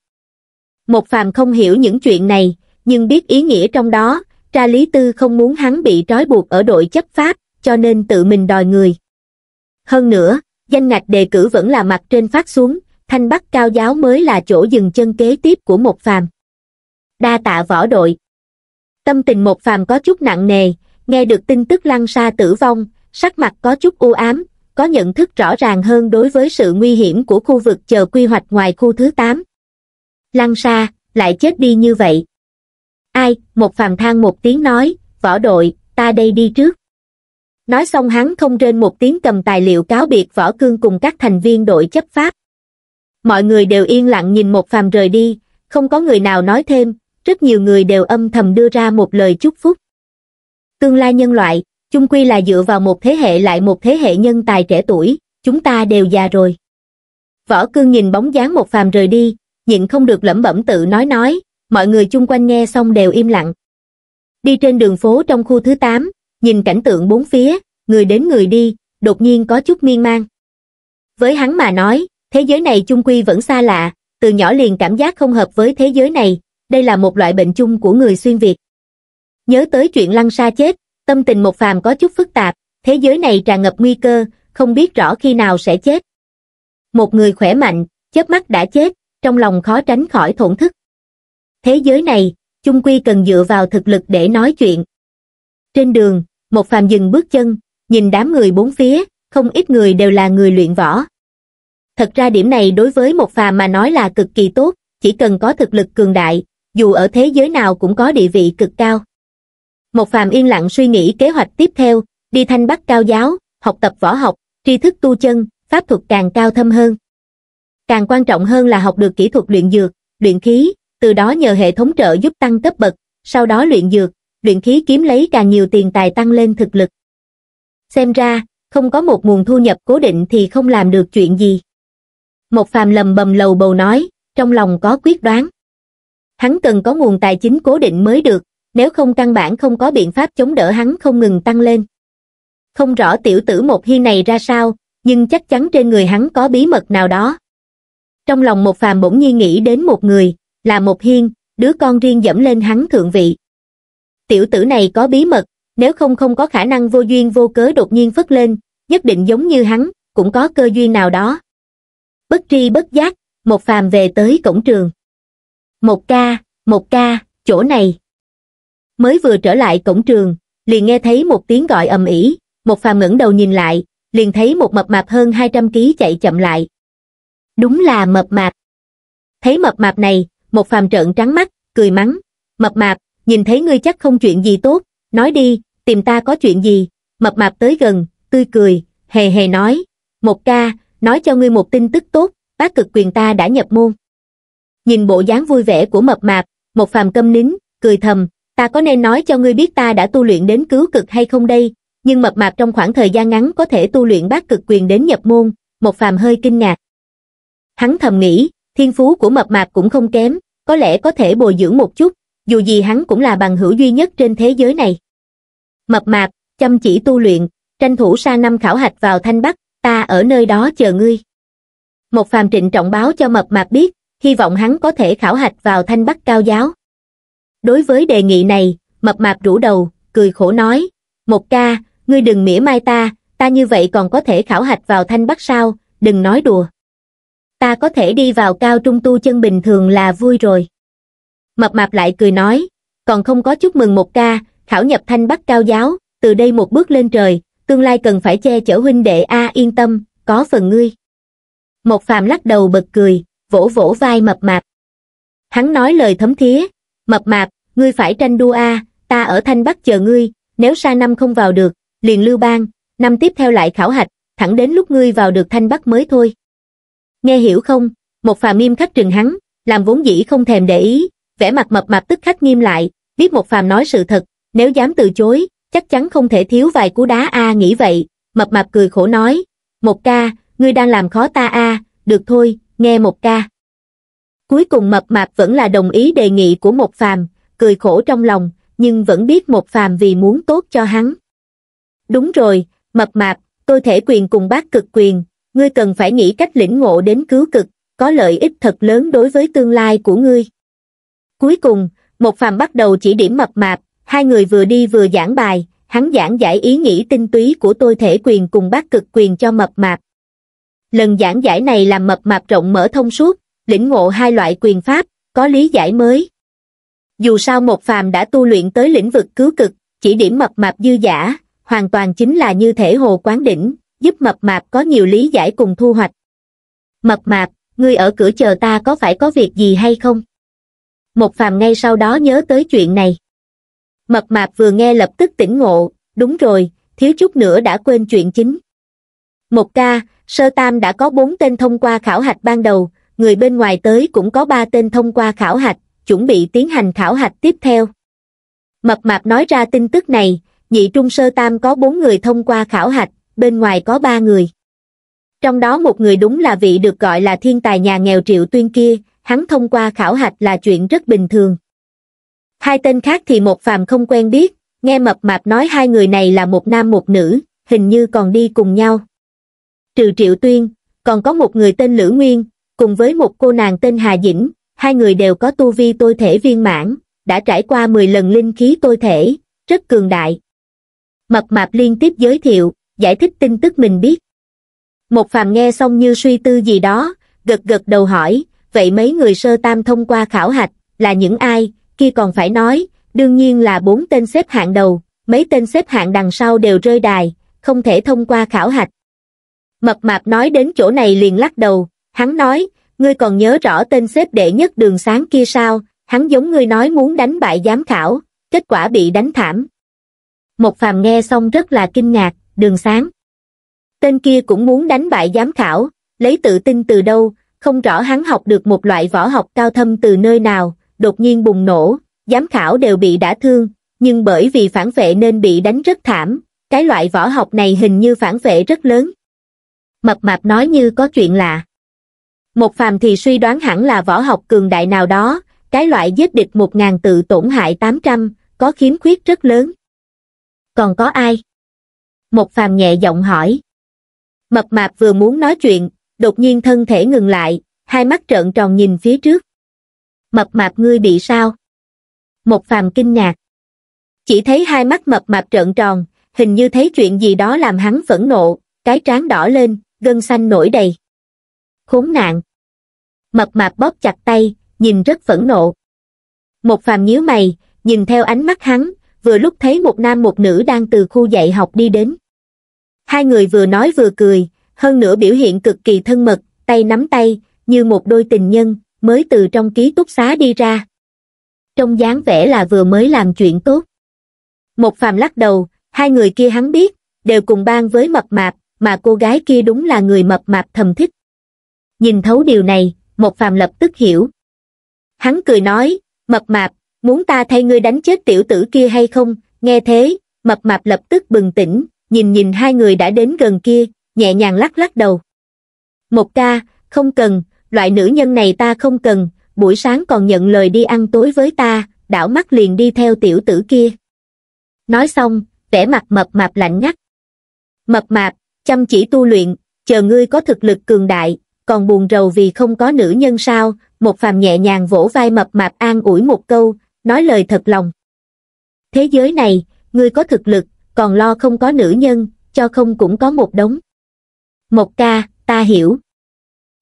Một phàm không hiểu những chuyện này, nhưng biết ý nghĩa trong đó, tra lý tư không muốn hắn bị trói buộc ở đội chấp pháp, cho nên tự mình đòi người. Hơn nữa, danh ngạch đề cử vẫn là mặt trên phát xuống, thanh bắc cao giáo mới là chỗ dừng chân kế tiếp của một phàm. Đa tạ võ đội. Tâm tình một phàm có chút nặng nề, nghe được tin tức lăng xa tử vong, sắc mặt có chút u ám, có nhận thức rõ ràng hơn đối với sự nguy hiểm của khu vực chờ quy hoạch ngoài khu thứ 8. Lăng Sa, lại chết đi như vậy. Ai, một phàm Thang một tiếng nói, võ đội, ta đây đi trước. Nói xong hắn không trên một tiếng cầm tài liệu cáo biệt võ cương cùng các thành viên đội chấp pháp. Mọi người đều yên lặng nhìn một phàm rời đi, không có người nào nói thêm, rất nhiều người đều âm thầm đưa ra một lời chúc phúc. Tương lai nhân loại, chung quy là dựa vào một thế hệ lại một thế hệ nhân tài trẻ tuổi, chúng ta đều già rồi. Võ cương nhìn bóng dáng một phàm rời đi, nhịn không được lẩm bẩm tự nói nói, mọi người chung quanh nghe xong đều im lặng. Đi trên đường phố trong khu thứ 8, nhìn cảnh tượng bốn phía, người đến người đi, đột nhiên có chút miên man. Với hắn mà nói, thế giới này chung quy vẫn xa lạ, từ nhỏ liền cảm giác không hợp với thế giới này, đây là một loại bệnh chung của người xuyên Việt. Nhớ tới chuyện lăng sa chết, tâm tình một phàm có chút phức tạp, thế giới này tràn ngập nguy cơ, không biết rõ khi nào sẽ chết. Một người khỏe mạnh, chớp mắt đã chết, trong lòng khó tránh khỏi thổn thức. Thế giới này, chung quy cần dựa vào thực lực để nói chuyện. Trên đường, một phàm dừng bước chân, nhìn đám người bốn phía, không ít người đều là người luyện võ. Thật ra điểm này đối với một phàm mà nói là cực kỳ tốt, chỉ cần có thực lực cường đại, dù ở thế giới nào cũng có địa vị cực cao. Một phàm yên lặng suy nghĩ kế hoạch tiếp theo, đi thanh bắc cao giáo, học tập võ học, tri thức tu chân, pháp thuật càng cao thâm hơn. Càng quan trọng hơn là học được kỹ thuật luyện dược, luyện khí, từ đó nhờ hệ thống trợ giúp tăng cấp bậc, sau đó luyện dược, luyện khí kiếm lấy càng nhiều tiền tài tăng lên thực lực. Xem ra, không có một nguồn thu nhập cố định thì không làm được chuyện gì. Một phàm lầm bầm lầu bầu nói, trong lòng có quyết đoán. Hắn cần có nguồn tài chính cố định mới được, nếu không căn bản không có biện pháp chống đỡ hắn không ngừng tăng lên. Không rõ tiểu tử một hy này ra sao, nhưng chắc chắn trên người hắn có bí mật nào đó. Trong lòng một phàm bỗng nhiên nghĩ đến một người, là một hiên, đứa con riêng dẫm lên hắn thượng vị. Tiểu tử này có bí mật, nếu không không có khả năng vô duyên vô cớ đột nhiên phất lên, nhất định giống như hắn, cũng có cơ duyên nào đó. Bất tri bất giác, một phàm về tới cổng trường. Một ca, một ca, chỗ này mới vừa trở lại cổng trường, liền nghe thấy một tiếng gọi ầm ĩ, một phàm ngẩng đầu nhìn lại, liền thấy một mập mạp hơn 200 kg chạy chậm lại. Đúng là mập mạp. Thấy mập mạp này, một phàm trợn trắng mắt, cười mắng, "Mập mạp, nhìn thấy ngươi chắc không chuyện gì tốt, nói đi, tìm ta có chuyện gì?" Mập mạp tới gần, tươi cười, hề hề nói, "Một ca, nói cho ngươi một tin tức tốt, bác cực quyền ta đã nhập môn." Nhìn bộ dáng vui vẻ của mập mạp, một phàm câm nín, cười thầm, ta có nên nói cho ngươi biết ta đã tu luyện đến cứu cực hay không đây nhưng mập mạp trong khoảng thời gian ngắn có thể tu luyện bát cực quyền đến nhập môn một phàm hơi kinh ngạc hắn thầm nghĩ thiên phú của mập mạp cũng không kém có lẽ có thể bồi dưỡng một chút dù gì hắn cũng là bằng hữu duy nhất trên thế giới này mập mạp chăm chỉ tu luyện tranh thủ xa năm khảo hạch vào thanh bắc ta ở nơi đó chờ ngươi một phàm trịnh trọng báo cho mập mạp biết hy vọng hắn có thể khảo hạch vào thanh bắc cao giáo đối với đề nghị này mập mạp rũ đầu cười khổ nói một ca ngươi đừng mỉa mai ta ta như vậy còn có thể khảo hạch vào thanh bắc sao đừng nói đùa ta có thể đi vào cao trung tu chân bình thường là vui rồi mập mạp lại cười nói còn không có chúc mừng một ca khảo nhập thanh bắc cao giáo từ đây một bước lên trời tương lai cần phải che chở huynh đệ a yên tâm có phần ngươi một phàm lắc đầu bật cười vỗ vỗ vai mập mạp hắn nói lời thấm thía mập mạp ngươi phải tranh đua a ta ở thanh bắc chờ ngươi nếu sa năm không vào được liền lưu bang năm tiếp theo lại khảo hạch thẳng đến lúc ngươi vào được thanh bắc mới thôi nghe hiểu không một phàm miêm khắc trừng hắn làm vốn dĩ không thèm để ý vẻ mặt mập mạp tức khắc nghiêm lại biết một phàm nói sự thật nếu dám từ chối chắc chắn không thể thiếu vài cú đá a nghĩ vậy mập mạp cười khổ nói một ca ngươi đang làm khó ta a được thôi nghe một ca Cuối cùng mập mạp vẫn là đồng ý đề nghị của một phàm, cười khổ trong lòng, nhưng vẫn biết một phàm vì muốn tốt cho hắn. Đúng rồi, mập mạp, tôi thể quyền cùng bác cực quyền, ngươi cần phải nghĩ cách lĩnh ngộ đến cứu cực, có lợi ích thật lớn đối với tương lai của ngươi. Cuối cùng, một phàm bắt đầu chỉ điểm mập mạp, hai người vừa đi vừa giảng bài, hắn giảng giải ý nghĩ tinh túy của tôi thể quyền cùng bác cực quyền cho mập mạp. Lần giảng giải này làm mập mạp rộng mở thông suốt, lĩnh ngộ hai loại quyền pháp, có lý giải mới. Dù sao một phàm đã tu luyện tới lĩnh vực cứu cực, chỉ điểm mập mạp dư giả, hoàn toàn chính là như thể hồ quán đỉnh, giúp mập mạp có nhiều lý giải cùng thu hoạch. Mập mạp, ngươi ở cửa chờ ta có phải có việc gì hay không? Một phàm ngay sau đó nhớ tới chuyện này. Mập mạp vừa nghe lập tức tỉnh ngộ, đúng rồi, thiếu chút nữa đã quên chuyện chính. Một ca, sơ tam đã có bốn tên thông qua khảo hạch ban đầu, người bên ngoài tới cũng có ba tên thông qua khảo hạch, chuẩn bị tiến hành khảo hạch tiếp theo. Mập mạp nói ra tin tức này, nhị trung sơ tam có bốn người thông qua khảo hạch, bên ngoài có ba người. Trong đó một người đúng là vị được gọi là thiên tài nhà nghèo triệu tuyên kia, hắn thông qua khảo hạch là chuyện rất bình thường. Hai tên khác thì một phàm không quen biết, nghe mập mạp nói hai người này là một nam một nữ, hình như còn đi cùng nhau. Trừ triệu tuyên, còn có một người tên Lữ Nguyên, cùng với một cô nàng tên Hà Dĩnh, hai người đều có tu vi tôi thể viên mãn, đã trải qua 10 lần linh khí tôi thể, rất cường đại. Mập mạp liên tiếp giới thiệu, giải thích tin tức mình biết. Một phàm nghe xong như suy tư gì đó, gật gật đầu hỏi, vậy mấy người sơ tam thông qua khảo hạch, là những ai, kia còn phải nói, đương nhiên là bốn tên xếp hạng đầu, mấy tên xếp hạng đằng sau đều rơi đài, không thể thông qua khảo hạch. Mập mạp nói đến chỗ này liền lắc đầu, Hắn nói, ngươi còn nhớ rõ tên xếp đệ nhất đường sáng kia sao, hắn giống ngươi nói muốn đánh bại giám khảo, kết quả bị đánh thảm. Một phàm nghe xong rất là kinh ngạc, đường sáng. Tên kia cũng muốn đánh bại giám khảo, lấy tự tin từ đâu, không rõ hắn học được một loại võ học cao thâm từ nơi nào, đột nhiên bùng nổ, giám khảo đều bị đã thương, nhưng bởi vì phản vệ nên bị đánh rất thảm, cái loại võ học này hình như phản vệ rất lớn. Mập mạp nói như có chuyện lạ. Một phàm thì suy đoán hẳn là võ học cường đại nào đó, cái loại giết địch một ngàn tự tổn hại tám trăm, có khiếm khuyết rất lớn. Còn có ai? Một phàm nhẹ giọng hỏi. Mập mạp vừa muốn nói chuyện, đột nhiên thân thể ngừng lại, hai mắt trợn tròn nhìn phía trước. Mập mạp ngươi bị sao? Một phàm kinh ngạc. Chỉ thấy hai mắt mập mạp trợn tròn, hình như thấy chuyện gì đó làm hắn phẫn nộ, cái trán đỏ lên, gân xanh nổi đầy. Khốn nạn! mập mạp bóp chặt tay nhìn rất phẫn nộ một phàm nhíu mày nhìn theo ánh mắt hắn vừa lúc thấy một nam một nữ đang từ khu dạy học đi đến hai người vừa nói vừa cười hơn nữa biểu hiện cực kỳ thân mật tay nắm tay như một đôi tình nhân mới từ trong ký túc xá đi ra trong dáng vẻ là vừa mới làm chuyện tốt một phàm lắc đầu hai người kia hắn biết đều cùng ban với mập mạp mà cô gái kia đúng là người mập mạp thầm thích nhìn thấu điều này một phàm lập tức hiểu hắn cười nói mập mạp muốn ta thay ngươi đánh chết tiểu tử kia hay không nghe thế mập mạp lập tức bừng tỉnh nhìn nhìn hai người đã đến gần kia nhẹ nhàng lắc lắc đầu một ca không cần loại nữ nhân này ta không cần buổi sáng còn nhận lời đi ăn tối với ta đảo mắt liền đi theo tiểu tử kia nói xong vẻ mặt mập mạp lạnh ngắt mập mạp chăm chỉ tu luyện chờ ngươi có thực lực cường đại còn buồn rầu vì không có nữ nhân sao, một phàm nhẹ nhàng vỗ vai mập mạp an ủi một câu, nói lời thật lòng. Thế giới này, ngươi có thực lực, còn lo không có nữ nhân, cho không cũng có một đống. Một ca, ta hiểu.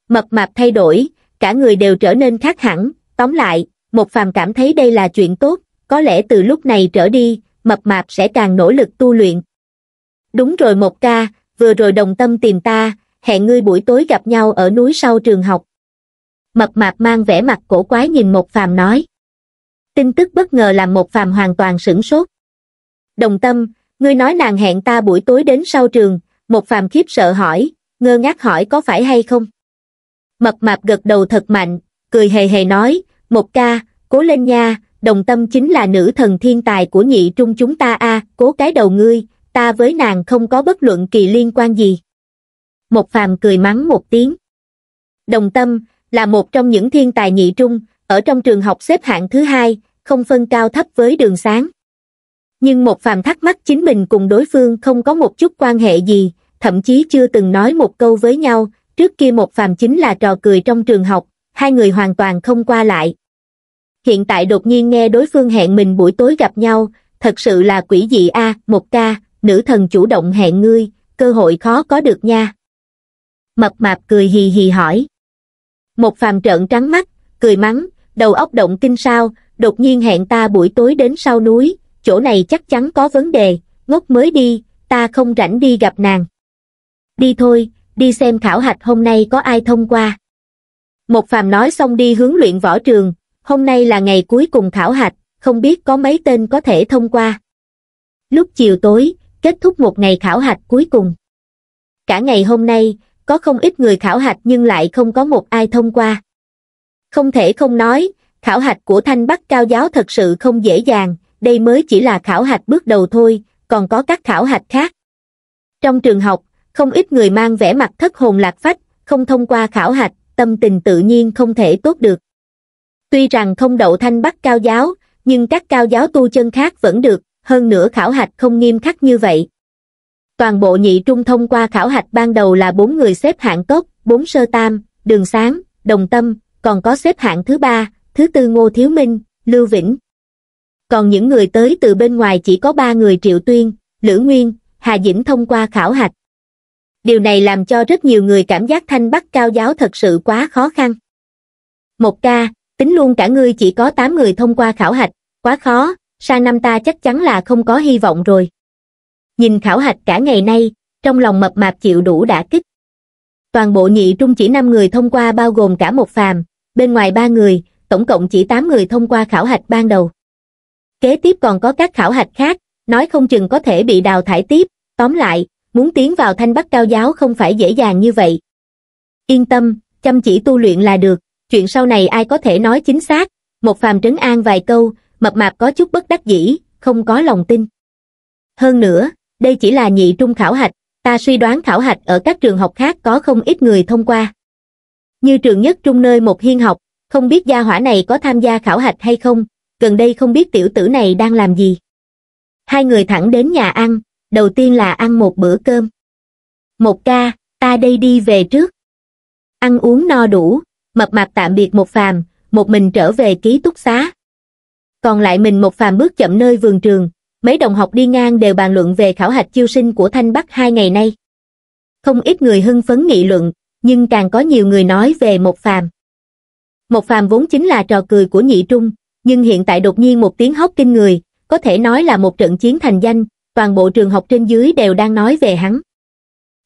Mập mạp thay đổi, cả người đều trở nên khác hẳn, tóm lại, một phàm cảm thấy đây là chuyện tốt, có lẽ từ lúc này trở đi, mập mạp sẽ càng nỗ lực tu luyện. Đúng rồi một ca, vừa rồi đồng tâm tìm ta, hẹn ngươi buổi tối gặp nhau ở núi sau trường học. Mập mạp mang vẻ mặt cổ quái nhìn một Phàm nói. Tin tức bất ngờ làm một Phàm hoàn toàn sửng sốt. Đồng tâm, ngươi nói nàng hẹn ta buổi tối đến sau trường, một Phàm khiếp sợ hỏi, ngơ ngác hỏi có phải hay không. Mập mạp gật đầu thật mạnh, cười hề hề nói, một ca, cố lên nha, đồng tâm chính là nữ thần thiên tài của nhị trung chúng ta a cố cái đầu ngươi, ta với nàng không có bất luận kỳ liên quan gì một phàm cười mắng một tiếng. Đồng tâm, là một trong những thiên tài nhị trung, ở trong trường học xếp hạng thứ hai, không phân cao thấp với đường sáng. Nhưng một phàm thắc mắc chính mình cùng đối phương không có một chút quan hệ gì, thậm chí chưa từng nói một câu với nhau, trước kia một phàm chính là trò cười trong trường học, hai người hoàn toàn không qua lại. Hiện tại đột nhiên nghe đối phương hẹn mình buổi tối gặp nhau, thật sự là quỷ dị a một ca, nữ thần chủ động hẹn ngươi, cơ hội khó có được nha mập mạp cười hì hì hỏi một phàm trợn trắng mắt cười mắng đầu óc động kinh sao đột nhiên hẹn ta buổi tối đến sau núi chỗ này chắc chắn có vấn đề ngốc mới đi ta không rảnh đi gặp nàng đi thôi đi xem khảo hạch hôm nay có ai thông qua một phàm nói xong đi hướng luyện võ trường hôm nay là ngày cuối cùng khảo hạch không biết có mấy tên có thể thông qua lúc chiều tối kết thúc một ngày khảo hạch cuối cùng cả ngày hôm nay có không ít người khảo hạch nhưng lại không có một ai thông qua. Không thể không nói, khảo hạch của Thanh Bắc Cao Giáo thật sự không dễ dàng, đây mới chỉ là khảo hạch bước đầu thôi, còn có các khảo hạch khác. Trong trường học, không ít người mang vẻ mặt thất hồn lạc phách, không thông qua khảo hạch, tâm tình tự nhiên không thể tốt được. Tuy rằng không đậu Thanh Bắc Cao Giáo, nhưng các cao giáo tu chân khác vẫn được, hơn nữa khảo hạch không nghiêm khắc như vậy. Toàn bộ nhị trung thông qua khảo hạch ban đầu là bốn người xếp hạng tốt, bốn sơ tam, đường sáng, đồng tâm, còn có xếp hạng thứ ba, thứ tư Ngô Thiếu Minh, Lưu Vĩnh. Còn những người tới từ bên ngoài chỉ có ba người Triệu Tuyên, Lữ Nguyên, Hà Dĩnh thông qua khảo hạch. Điều này làm cho rất nhiều người cảm giác thanh bắt cao giáo thật sự quá khó khăn. Một ca, tính luôn cả ngươi chỉ có 8 người thông qua khảo hạch, quá khó, sang năm ta chắc chắn là không có hy vọng rồi nhìn khảo hạch cả ngày nay trong lòng mập mạp chịu đủ đã kích toàn bộ nhị trung chỉ năm người thông qua bao gồm cả một phàm bên ngoài ba người tổng cộng chỉ tám người thông qua khảo hạch ban đầu kế tiếp còn có các khảo hạch khác nói không chừng có thể bị đào thải tiếp tóm lại muốn tiến vào thanh bắc cao giáo không phải dễ dàng như vậy yên tâm chăm chỉ tu luyện là được chuyện sau này ai có thể nói chính xác một phàm trấn an vài câu mập mạp có chút bất đắc dĩ không có lòng tin hơn nữa đây chỉ là nhị trung khảo hạch ta suy đoán khảo hạch ở các trường học khác có không ít người thông qua như trường nhất trung nơi một hiên học không biết gia hỏa này có tham gia khảo hạch hay không gần đây không biết tiểu tử này đang làm gì hai người thẳng đến nhà ăn đầu tiên là ăn một bữa cơm một ca ta đây đi về trước ăn uống no đủ mập mạp tạm biệt một phàm một mình trở về ký túc xá còn lại mình một phàm bước chậm nơi vườn trường mấy đồng học đi ngang đều bàn luận về khảo hạch chiêu sinh của Thanh Bắc hai ngày nay. Không ít người hưng phấn nghị luận, nhưng càng có nhiều người nói về một phàm. Một phàm vốn chính là trò cười của nhị trung, nhưng hiện tại đột nhiên một tiếng hóc kinh người, có thể nói là một trận chiến thành danh, toàn bộ trường học trên dưới đều đang nói về hắn.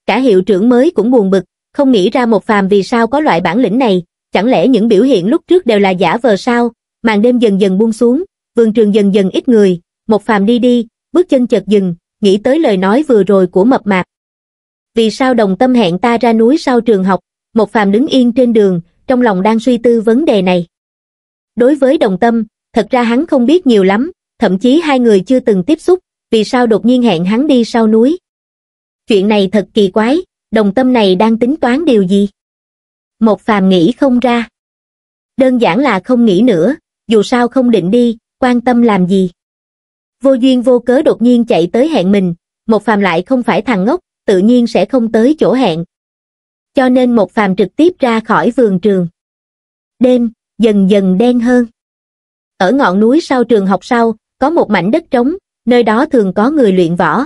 Cả hiệu trưởng mới cũng buồn bực, không nghĩ ra một phàm vì sao có loại bản lĩnh này, chẳng lẽ những biểu hiện lúc trước đều là giả vờ sao, màn đêm dần dần buông xuống, vườn trường dần dần ít người, một phàm đi đi, bước chân chợt dừng, nghĩ tới lời nói vừa rồi của mập mạp. Vì sao đồng tâm hẹn ta ra núi sau trường học, một phàm đứng yên trên đường, trong lòng đang suy tư vấn đề này. Đối với đồng tâm, thật ra hắn không biết nhiều lắm, thậm chí hai người chưa từng tiếp xúc, vì sao đột nhiên hẹn hắn đi sau núi. Chuyện này thật kỳ quái, đồng tâm này đang tính toán điều gì? Một phàm nghĩ không ra. Đơn giản là không nghĩ nữa, dù sao không định đi, quan tâm làm gì vô duyên vô cớ đột nhiên chạy tới hẹn mình, một phàm lại không phải thằng ngốc, tự nhiên sẽ không tới chỗ hẹn. Cho nên một phàm trực tiếp ra khỏi vườn trường. Đêm, dần dần đen hơn. Ở ngọn núi sau trường học sau, có một mảnh đất trống, nơi đó thường có người luyện võ.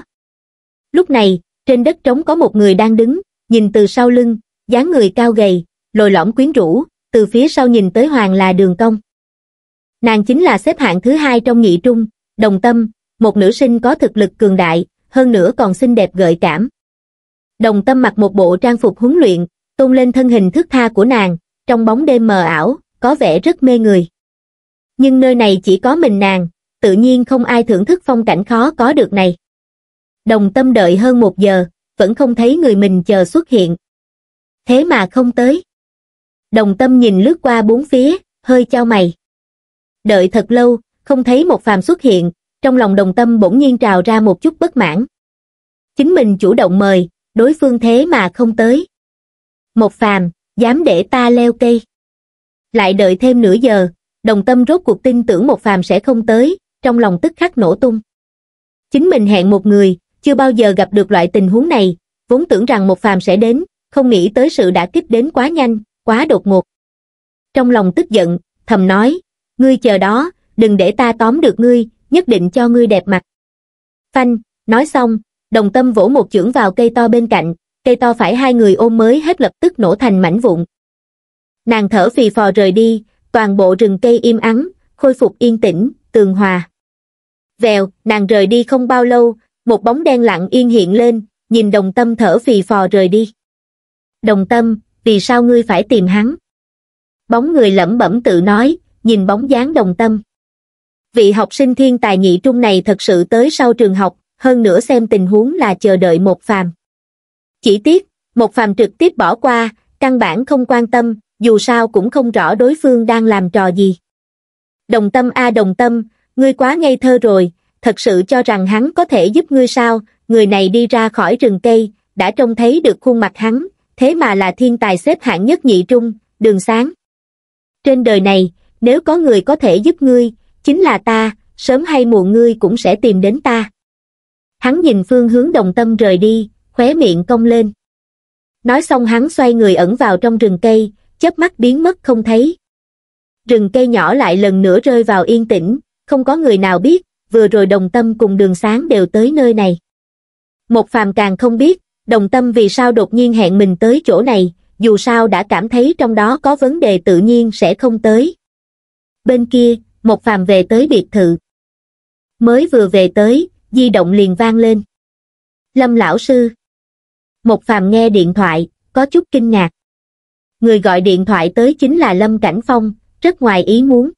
Lúc này, trên đất trống có một người đang đứng, nhìn từ sau lưng, dáng người cao gầy, lồi lõm quyến rũ, từ phía sau nhìn tới hoàng là đường công. Nàng chính là xếp hạng thứ hai trong nghị trung, đồng tâm, một nữ sinh có thực lực cường đại, hơn nữa còn xinh đẹp gợi cảm. Đồng tâm mặc một bộ trang phục huấn luyện, tôn lên thân hình thước tha của nàng, trong bóng đêm mờ ảo, có vẻ rất mê người. Nhưng nơi này chỉ có mình nàng, tự nhiên không ai thưởng thức phong cảnh khó có được này. Đồng tâm đợi hơn một giờ, vẫn không thấy người mình chờ xuất hiện. Thế mà không tới. Đồng tâm nhìn lướt qua bốn phía, hơi trao mày. Đợi thật lâu, không thấy một phàm xuất hiện, trong lòng đồng tâm bỗng nhiên trào ra một chút bất mãn. Chính mình chủ động mời, đối phương thế mà không tới. Một phàm, dám để ta leo cây. Lại đợi thêm nửa giờ, đồng tâm rốt cuộc tin tưởng một phàm sẽ không tới, trong lòng tức khắc nổ tung. Chính mình hẹn một người, chưa bao giờ gặp được loại tình huống này, vốn tưởng rằng một phàm sẽ đến, không nghĩ tới sự đã kích đến quá nhanh, quá đột ngột. Trong lòng tức giận, thầm nói, ngươi chờ đó, đừng để ta tóm được ngươi nhất định cho ngươi đẹp mặt phanh nói xong đồng tâm vỗ một chưởng vào cây to bên cạnh cây to phải hai người ôm mới hết lập tức nổ thành mảnh vụn nàng thở phì phò rời đi toàn bộ rừng cây im ắng khôi phục yên tĩnh tường hòa vèo nàng rời đi không bao lâu một bóng đen lặng yên hiện lên nhìn đồng tâm thở phì phò rời đi đồng tâm vì sao ngươi phải tìm hắn bóng người lẩm bẩm tự nói nhìn bóng dáng đồng tâm vị học sinh thiên tài nhị trung này thật sự tới sau trường học, hơn nữa xem tình huống là chờ đợi một phàm. Chỉ tiếc, một phàm trực tiếp bỏ qua, căn bản không quan tâm, dù sao cũng không rõ đối phương đang làm trò gì. Đồng tâm a đồng tâm, ngươi quá ngây thơ rồi, thật sự cho rằng hắn có thể giúp ngươi sao, người này đi ra khỏi rừng cây, đã trông thấy được khuôn mặt hắn, thế mà là thiên tài xếp hạng nhất nhị trung, đường sáng. Trên đời này, nếu có người có thể giúp ngươi, chính là ta sớm hay muộn ngươi cũng sẽ tìm đến ta hắn nhìn phương hướng đồng tâm rời đi khóe miệng cong lên nói xong hắn xoay người ẩn vào trong rừng cây chớp mắt biến mất không thấy rừng cây nhỏ lại lần nữa rơi vào yên tĩnh không có người nào biết vừa rồi đồng tâm cùng đường sáng đều tới nơi này một phàm càng không biết đồng tâm vì sao đột nhiên hẹn mình tới chỗ này dù sao đã cảm thấy trong đó có vấn đề tự nhiên sẽ không tới bên kia một phàm về tới biệt thự. Mới vừa về tới, di động liền vang lên. Lâm lão sư. Một phàm nghe điện thoại, có chút kinh ngạc. Người gọi điện thoại tới chính là Lâm Cảnh Phong, rất ngoài ý muốn.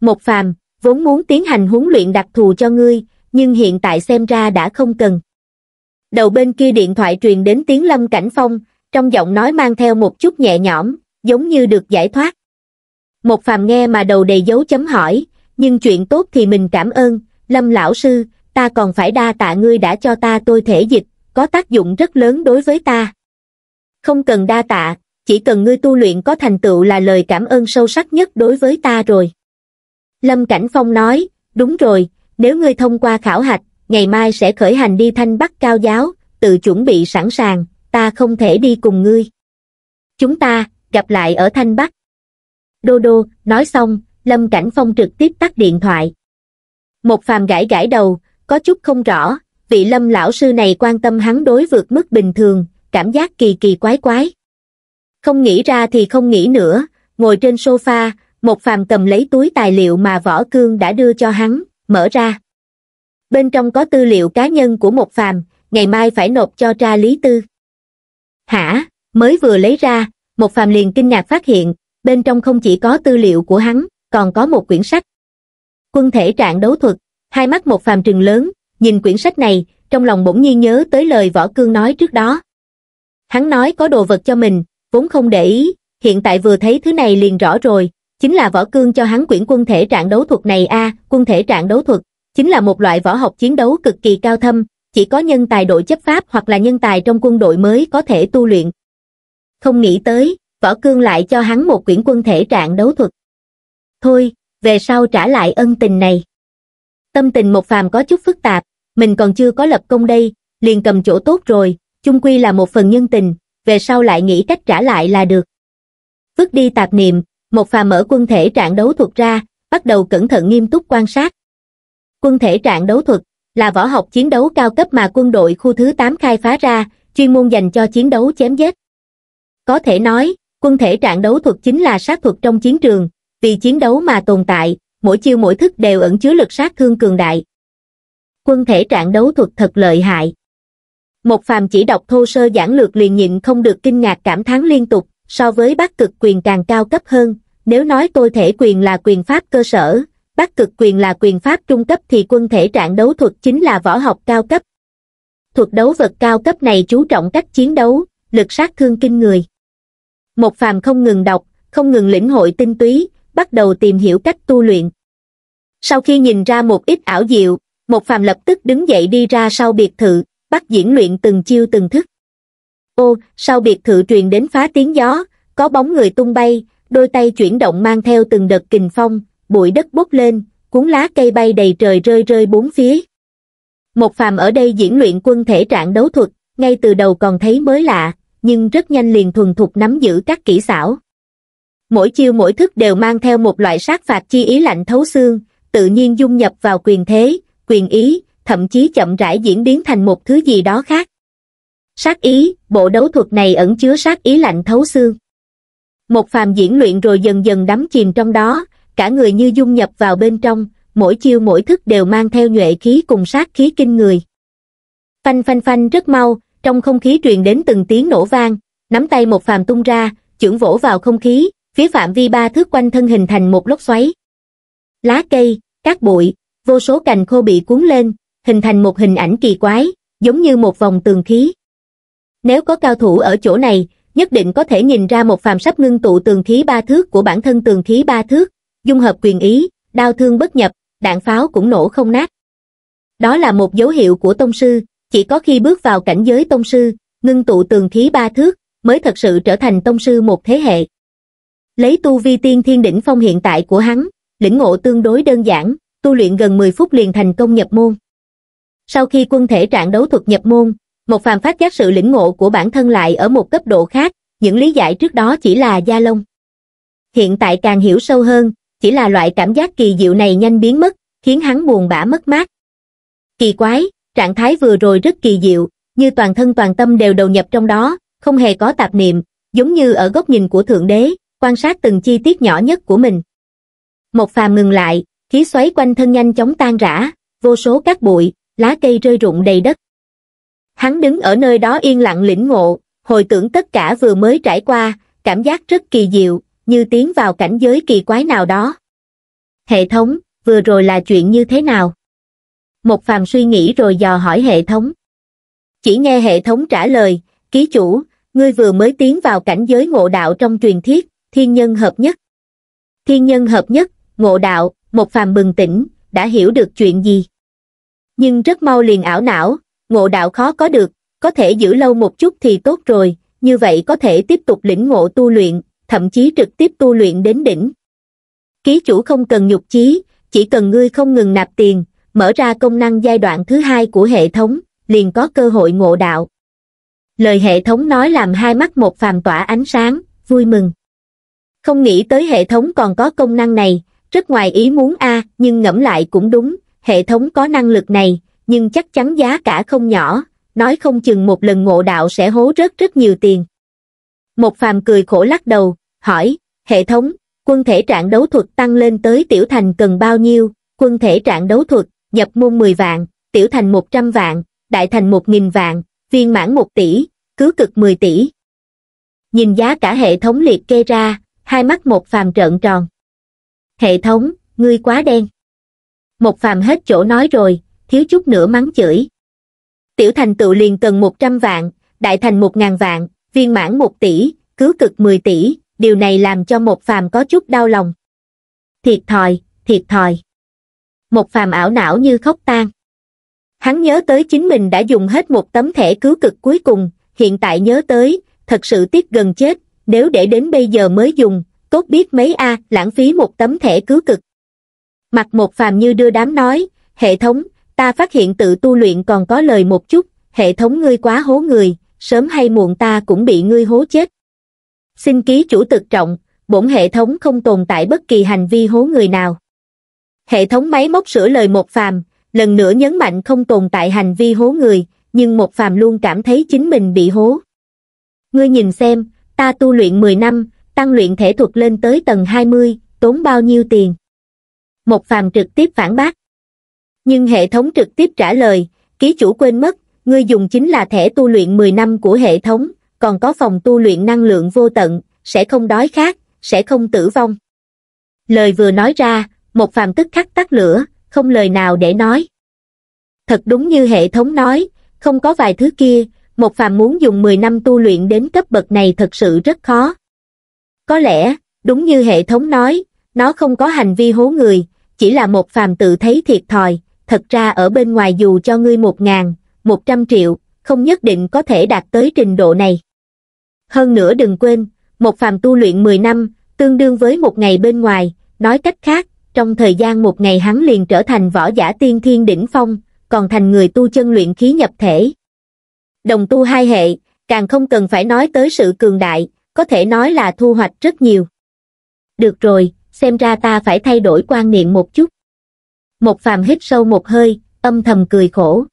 Một phàm, vốn muốn tiến hành huấn luyện đặc thù cho ngươi, nhưng hiện tại xem ra đã không cần. Đầu bên kia điện thoại truyền đến tiếng Lâm Cảnh Phong, trong giọng nói mang theo một chút nhẹ nhõm, giống như được giải thoát. Một phàm nghe mà đầu đầy dấu chấm hỏi, nhưng chuyện tốt thì mình cảm ơn, Lâm lão sư, ta còn phải đa tạ ngươi đã cho ta tôi thể dịch, có tác dụng rất lớn đối với ta. Không cần đa tạ, chỉ cần ngươi tu luyện có thành tựu là lời cảm ơn sâu sắc nhất đối với ta rồi. Lâm Cảnh Phong nói, đúng rồi, nếu ngươi thông qua khảo hạch, ngày mai sẽ khởi hành đi thanh bắc cao giáo, tự chuẩn bị sẵn sàng, ta không thể đi cùng ngươi. Chúng ta, gặp lại ở thanh bắc đô đô nói xong lâm cảnh phong trực tiếp tắt điện thoại một phàm gãi gãi đầu có chút không rõ vị lâm lão sư này quan tâm hắn đối vượt mức bình thường cảm giác kỳ kỳ quái quái không nghĩ ra thì không nghĩ nữa ngồi trên sofa một phàm cầm lấy túi tài liệu mà võ cương đã đưa cho hắn mở ra bên trong có tư liệu cá nhân của một phàm ngày mai phải nộp cho tra lý tư hả mới vừa lấy ra một phàm liền kinh ngạc phát hiện bên trong không chỉ có tư liệu của hắn còn có một quyển sách quân thể trạng đấu thuật hai mắt một phàm trừng lớn nhìn quyển sách này trong lòng bỗng nhiên nhớ tới lời võ cương nói trước đó hắn nói có đồ vật cho mình vốn không để ý hiện tại vừa thấy thứ này liền rõ rồi chính là võ cương cho hắn quyển quân thể trạng đấu thuật này a quân thể trạng đấu thuật chính là một loại võ học chiến đấu cực kỳ cao thâm chỉ có nhân tài đội chấp pháp hoặc là nhân tài trong quân đội mới có thể tu luyện không nghĩ tới võ cương lại cho hắn một quyển quân thể trạng đấu thuật. Thôi, về sau trả lại ân tình này. Tâm tình một phàm có chút phức tạp, mình còn chưa có lập công đây, liền cầm chỗ tốt rồi, chung quy là một phần nhân tình, về sau lại nghĩ cách trả lại là được. Vứt đi tạp niệm, một phàm mở quân thể trạng đấu thuật ra, bắt đầu cẩn thận nghiêm túc quan sát. Quân thể trạng đấu thuật là võ học chiến đấu cao cấp mà quân đội khu thứ 8 khai phá ra, chuyên môn dành cho chiến đấu chém giết. Có thể nói, quân thể trạng đấu thuật chính là sát thuật trong chiến trường, vì chiến đấu mà tồn tại, mỗi chiêu mỗi thức đều ẩn chứa lực sát thương cường đại. Quân thể trạng đấu thuật thật lợi hại. Một phàm chỉ đọc thô sơ giảng lược liền nhịn không được kinh ngạc cảm thán liên tục, so với bác cực quyền càng cao cấp hơn, nếu nói tôi thể quyền là quyền pháp cơ sở, bác cực quyền là quyền pháp trung cấp thì quân thể trạng đấu thuật chính là võ học cao cấp. Thuật đấu vật cao cấp này chú trọng cách chiến đấu, lực sát thương kinh người. Một phàm không ngừng đọc, không ngừng lĩnh hội tinh túy, bắt đầu tìm hiểu cách tu luyện. Sau khi nhìn ra một ít ảo diệu, một phàm lập tức đứng dậy đi ra sau biệt thự, bắt diễn luyện từng chiêu từng thức. Ô, sau biệt thự truyền đến phá tiếng gió, có bóng người tung bay, đôi tay chuyển động mang theo từng đợt kình phong, bụi đất bốc lên, cuốn lá cây bay đầy trời rơi rơi bốn phía. Một phàm ở đây diễn luyện quân thể trạng đấu thuật, ngay từ đầu còn thấy mới lạ, nhưng rất nhanh liền thuần thục nắm giữ các kỹ xảo. Mỗi chiêu mỗi thức đều mang theo một loại sát phạt chi ý lạnh thấu xương, tự nhiên dung nhập vào quyền thế, quyền ý, thậm chí chậm rãi diễn biến thành một thứ gì đó khác. Sát ý, bộ đấu thuật này ẩn chứa sát ý lạnh thấu xương. Một phàm diễn luyện rồi dần dần đắm chìm trong đó, cả người như dung nhập vào bên trong, mỗi chiêu mỗi thức đều mang theo nhuệ khí cùng sát khí kinh người. Phanh phanh phanh rất mau, trong không khí truyền đến từng tiếng nổ vang, nắm tay một phàm tung ra, chưởng vỗ vào không khí, phía phạm vi ba thước quanh thân hình thành một lốc xoáy. Lá cây, các bụi, vô số cành khô bị cuốn lên, hình thành một hình ảnh kỳ quái, giống như một vòng tường khí. Nếu có cao thủ ở chỗ này, nhất định có thể nhìn ra một phàm sắp ngưng tụ tường khí ba thước của bản thân tường khí ba thước, dung hợp quyền ý, đau thương bất nhập, đạn pháo cũng nổ không nát. Đó là một dấu hiệu của tông sư, chỉ có khi bước vào cảnh giới tông sư, ngưng tụ tường khí ba thước, mới thật sự trở thành tông sư một thế hệ. Lấy tu vi tiên thiên đỉnh phong hiện tại của hắn, lĩnh ngộ tương đối đơn giản, tu luyện gần 10 phút liền thành công nhập môn. Sau khi quân thể trạng đấu thuật nhập môn, một phàm phát giác sự lĩnh ngộ của bản thân lại ở một cấp độ khác, những lý giải trước đó chỉ là gia lông. Hiện tại càng hiểu sâu hơn, chỉ là loại cảm giác kỳ diệu này nhanh biến mất, khiến hắn buồn bã mất mát. Kỳ quái, trạng thái vừa rồi rất kỳ diệu, như toàn thân toàn tâm đều đầu nhập trong đó, không hề có tạp niệm, giống như ở góc nhìn của Thượng Đế, quan sát từng chi tiết nhỏ nhất của mình. Một phàm ngừng lại, khí xoáy quanh thân nhanh chóng tan rã, vô số các bụi, lá cây rơi rụng đầy đất. Hắn đứng ở nơi đó yên lặng lĩnh ngộ, hồi tưởng tất cả vừa mới trải qua, cảm giác rất kỳ diệu, như tiến vào cảnh giới kỳ quái nào đó. Hệ thống, vừa rồi là chuyện như thế nào? Một phàm suy nghĩ rồi dò hỏi hệ thống. Chỉ nghe hệ thống trả lời, ký chủ, ngươi vừa mới tiến vào cảnh giới ngộ đạo trong truyền thiết, thiên nhân hợp nhất. Thiên nhân hợp nhất, ngộ đạo, một phàm bừng tỉnh, đã hiểu được chuyện gì. Nhưng rất mau liền ảo não, ngộ đạo khó có được, có thể giữ lâu một chút thì tốt rồi, như vậy có thể tiếp tục lĩnh ngộ tu luyện, thậm chí trực tiếp tu luyện đến đỉnh. Ký chủ không cần nhục chí, chỉ cần ngươi không ngừng nạp tiền, mở ra công năng giai đoạn thứ hai của hệ thống, liền có cơ hội ngộ đạo. Lời hệ thống nói làm hai mắt một phàm tỏa ánh sáng, vui mừng. Không nghĩ tới hệ thống còn có công năng này, rất ngoài ý muốn a nhưng ngẫm lại cũng đúng, hệ thống có năng lực này, nhưng chắc chắn giá cả không nhỏ, nói không chừng một lần ngộ đạo sẽ hố rất rất nhiều tiền. Một phàm cười khổ lắc đầu, hỏi, hệ thống, quân thể trạng đấu thuật tăng lên tới tiểu thành cần bao nhiêu, quân thể trạng đấu thuật, nhập môn 10 vạn, tiểu thành 100 vạn, đại thành 1.000 vạn, viên mãn 1 tỷ, cứ cực 10 tỷ. Nhìn giá cả hệ thống liệt kê ra, hai mắt một phàm trợn tròn. Hệ thống, ngươi quá đen. Một phàm hết chỗ nói rồi, thiếu chút nữa mắng chửi. Tiểu thành tự liền cần 100 vạn, đại thành 1.000 vạn, viên mãn 1 tỷ, cứ cực 10 tỷ, điều này làm cho một phàm có chút đau lòng. Thiệt thòi, thiệt thòi một phàm ảo não như khóc tan. Hắn nhớ tới chính mình đã dùng hết một tấm thẻ cứu cực cuối cùng, hiện tại nhớ tới, thật sự tiếc gần chết, nếu để đến bây giờ mới dùng, tốt biết mấy A lãng phí một tấm thẻ cứu cực. Mặt một phàm như đưa đám nói, hệ thống, ta phát hiện tự tu luyện còn có lời một chút, hệ thống ngươi quá hố người, sớm hay muộn ta cũng bị ngươi hố chết. Xin ký chủ tực trọng, bổn hệ thống không tồn tại bất kỳ hành vi hố người nào hệ thống máy móc sửa lời một phàm lần nữa nhấn mạnh không tồn tại hành vi hố người nhưng một phàm luôn cảm thấy chính mình bị hố ngươi nhìn xem ta tu luyện 10 năm tăng luyện thể thuật lên tới tầng 20, tốn bao nhiêu tiền một phàm trực tiếp phản bác nhưng hệ thống trực tiếp trả lời ký chủ quên mất ngươi dùng chính là thẻ tu luyện 10 năm của hệ thống còn có phòng tu luyện năng lượng vô tận sẽ không đói khát sẽ không tử vong lời vừa nói ra một phàm tức khắc tắt lửa, không lời nào để nói. Thật đúng như hệ thống nói, không có vài thứ kia, một phàm muốn dùng 10 năm tu luyện đến cấp bậc này thật sự rất khó. Có lẽ, đúng như hệ thống nói, nó không có hành vi hố người, chỉ là một phàm tự thấy thiệt thòi, thật ra ở bên ngoài dù cho ngươi một ngàn, một trăm triệu, không nhất định có thể đạt tới trình độ này. Hơn nữa đừng quên, một phàm tu luyện 10 năm, tương đương với một ngày bên ngoài, nói cách khác, trong thời gian một ngày hắn liền trở thành võ giả tiên thiên đỉnh phong, còn thành người tu chân luyện khí nhập thể. Đồng tu hai hệ, càng không cần phải nói tới sự cường đại, có thể nói là thu hoạch rất nhiều. Được rồi, xem ra ta phải thay đổi quan niệm một chút. Một phàm hít sâu một hơi, âm thầm cười khổ.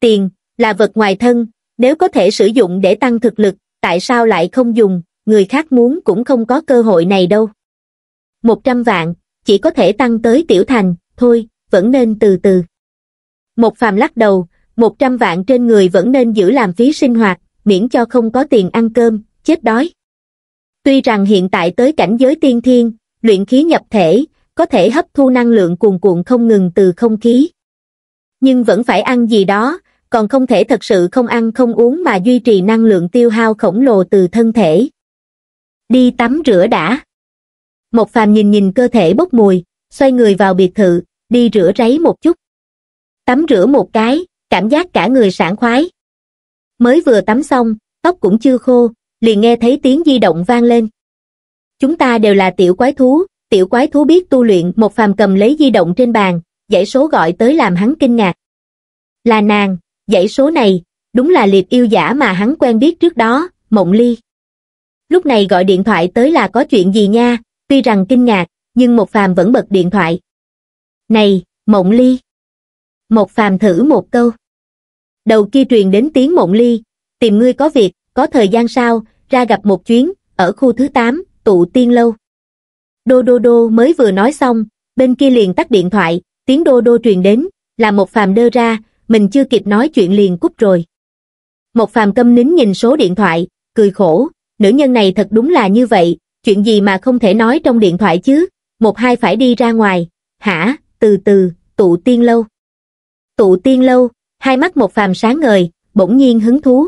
Tiền, là vật ngoài thân, nếu có thể sử dụng để tăng thực lực, tại sao lại không dùng, người khác muốn cũng không có cơ hội này đâu. Một trăm vạn, chỉ có thể tăng tới tiểu thành, thôi, vẫn nên từ từ. Một phàm lắc đầu, một trăm vạn trên người vẫn nên giữ làm phí sinh hoạt, miễn cho không có tiền ăn cơm, chết đói. Tuy rằng hiện tại tới cảnh giới tiên thiên, luyện khí nhập thể, có thể hấp thu năng lượng cuồn cuộn không ngừng từ không khí. Nhưng vẫn phải ăn gì đó, còn không thể thật sự không ăn không uống mà duy trì năng lượng tiêu hao khổng lồ từ thân thể. Đi tắm rửa đã. Một phàm nhìn nhìn cơ thể bốc mùi, xoay người vào biệt thự, đi rửa ráy một chút. Tắm rửa một cái, cảm giác cả người sảng khoái. Mới vừa tắm xong, tóc cũng chưa khô, liền nghe thấy tiếng di động vang lên. Chúng ta đều là tiểu quái thú, tiểu quái thú biết tu luyện một phàm cầm lấy di động trên bàn, dãy số gọi tới làm hắn kinh ngạc. Là nàng, dãy số này, đúng là liệt yêu giả mà hắn quen biết trước đó, Mộng Ly. Lúc này gọi điện thoại tới là có chuyện gì nha, Tuy rằng kinh ngạc, nhưng Một Phàm vẫn bật điện thoại. Này, Mộng Ly! Một Phàm thử một câu. Đầu kia truyền đến tiếng Mộng Ly, tìm ngươi có việc, có thời gian sao, ra gặp một chuyến, ở khu thứ 8, tụ tiên lâu. Đô đô đô mới vừa nói xong, bên kia liền tắt điện thoại, tiếng đô đô truyền đến, là Một Phàm đơ ra, mình chưa kịp nói chuyện liền cúp rồi. Một Phàm câm nín nhìn số điện thoại, cười khổ, nữ nhân này thật đúng là như vậy, Chuyện gì mà không thể nói trong điện thoại chứ, một hai phải đi ra ngoài, hả, từ từ, tụ tiên lâu. Tụ tiên lâu, hai mắt một phàm sáng ngời, bỗng nhiên hứng thú.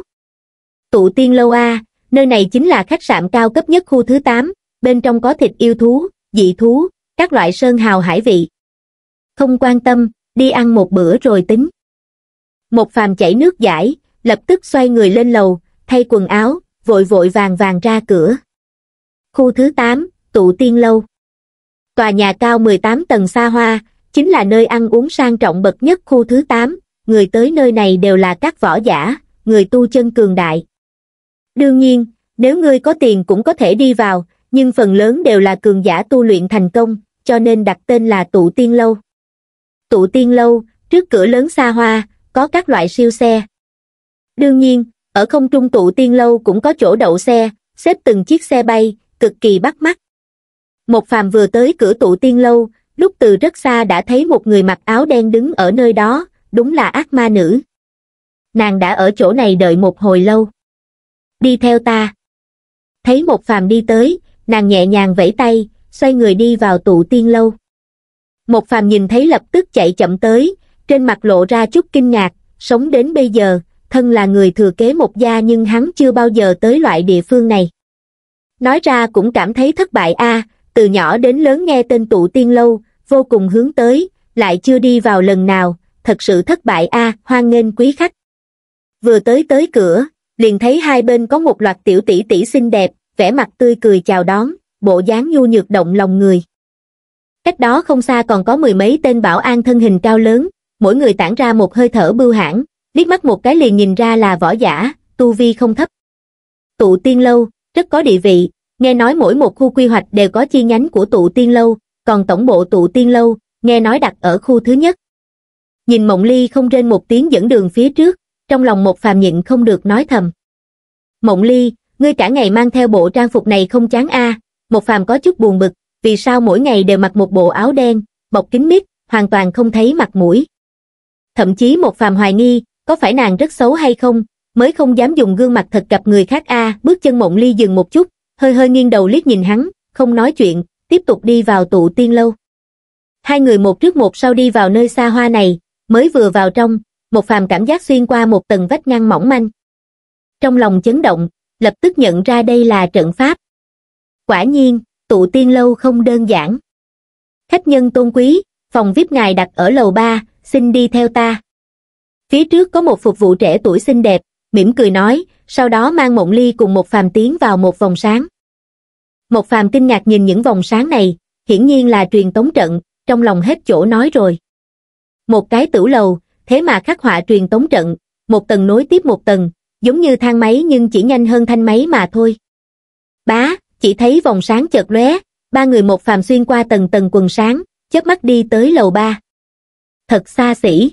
Tụ tiên lâu A, nơi này chính là khách sạn cao cấp nhất khu thứ 8, bên trong có thịt yêu thú, dị thú, các loại sơn hào hải vị. Không quan tâm, đi ăn một bữa rồi tính. Một phàm chảy nước giải, lập tức xoay người lên lầu, thay quần áo, vội vội vàng vàng ra cửa khu thứ 8, tụ tiên lâu tòa nhà cao 18 tầng xa hoa chính là nơi ăn uống sang trọng bậc nhất khu thứ 8, người tới nơi này đều là các võ giả người tu chân cường đại đương nhiên nếu ngươi có tiền cũng có thể đi vào nhưng phần lớn đều là cường giả tu luyện thành công cho nên đặt tên là tụ tiên lâu tụ tiên lâu trước cửa lớn xa hoa có các loại siêu xe đương nhiên ở không trung tụ tiên lâu cũng có chỗ đậu xe xếp từng chiếc xe bay cực kỳ bắt mắt một phàm vừa tới cửa tụ tiên lâu lúc từ rất xa đã thấy một người mặc áo đen đứng ở nơi đó đúng là ác ma nữ nàng đã ở chỗ này đợi một hồi lâu đi theo ta thấy một phàm đi tới nàng nhẹ nhàng vẫy tay xoay người đi vào tụ tiên lâu một phàm nhìn thấy lập tức chạy chậm tới trên mặt lộ ra chút kinh ngạc sống đến bây giờ thân là người thừa kế một gia nhưng hắn chưa bao giờ tới loại địa phương này nói ra cũng cảm thấy thất bại a từ nhỏ đến lớn nghe tên tụ tiên lâu vô cùng hướng tới lại chưa đi vào lần nào thật sự thất bại a hoan nghênh quý khách vừa tới tới cửa liền thấy hai bên có một loạt tiểu tỷ tỷ xinh đẹp vẻ mặt tươi cười chào đón bộ dáng nhu nhược động lòng người cách đó không xa còn có mười mấy tên bảo an thân hình cao lớn mỗi người tản ra một hơi thở bưu hãn liếc mắt một cái liền nhìn ra là võ giả tu vi không thấp tụ tiên lâu rất có địa vị, nghe nói mỗi một khu quy hoạch đều có chi nhánh của tụ tiên lâu, còn tổng bộ tụ tiên lâu, nghe nói đặt ở khu thứ nhất. Nhìn Mộng Ly không rên một tiếng dẫn đường phía trước, trong lòng một phàm nhịn không được nói thầm. Mộng Ly, ngươi cả ngày mang theo bộ trang phục này không chán a à, một phàm có chút buồn bực, vì sao mỗi ngày đều mặc một bộ áo đen, bọc kính mít, hoàn toàn không thấy mặt mũi. Thậm chí một phàm hoài nghi, có phải nàng rất xấu hay không, mới không dám dùng gương mặt thật gặp người khác a bước chân mộng ly dừng một chút hơi hơi nghiêng đầu liếc nhìn hắn không nói chuyện tiếp tục đi vào tụ tiên lâu hai người một trước một sau đi vào nơi xa hoa này mới vừa vào trong một phàm cảm giác xuyên qua một tầng vách ngăn mỏng manh trong lòng chấn động lập tức nhận ra đây là trận pháp quả nhiên tụ tiên lâu không đơn giản khách nhân tôn quý phòng vip ngài đặt ở lầu ba xin đi theo ta phía trước có một phục vụ trẻ tuổi xinh đẹp mỉm cười nói sau đó mang mộng ly cùng một phàm tiến vào một vòng sáng một phàm kinh ngạc nhìn những vòng sáng này hiển nhiên là truyền tống trận trong lòng hết chỗ nói rồi một cái tửu lầu thế mà khắc họa truyền tống trận một tầng nối tiếp một tầng giống như thang máy nhưng chỉ nhanh hơn thanh máy mà thôi bá chỉ thấy vòng sáng chợt lóe ba người một phàm xuyên qua tầng tầng quần sáng chớp mắt đi tới lầu ba thật xa xỉ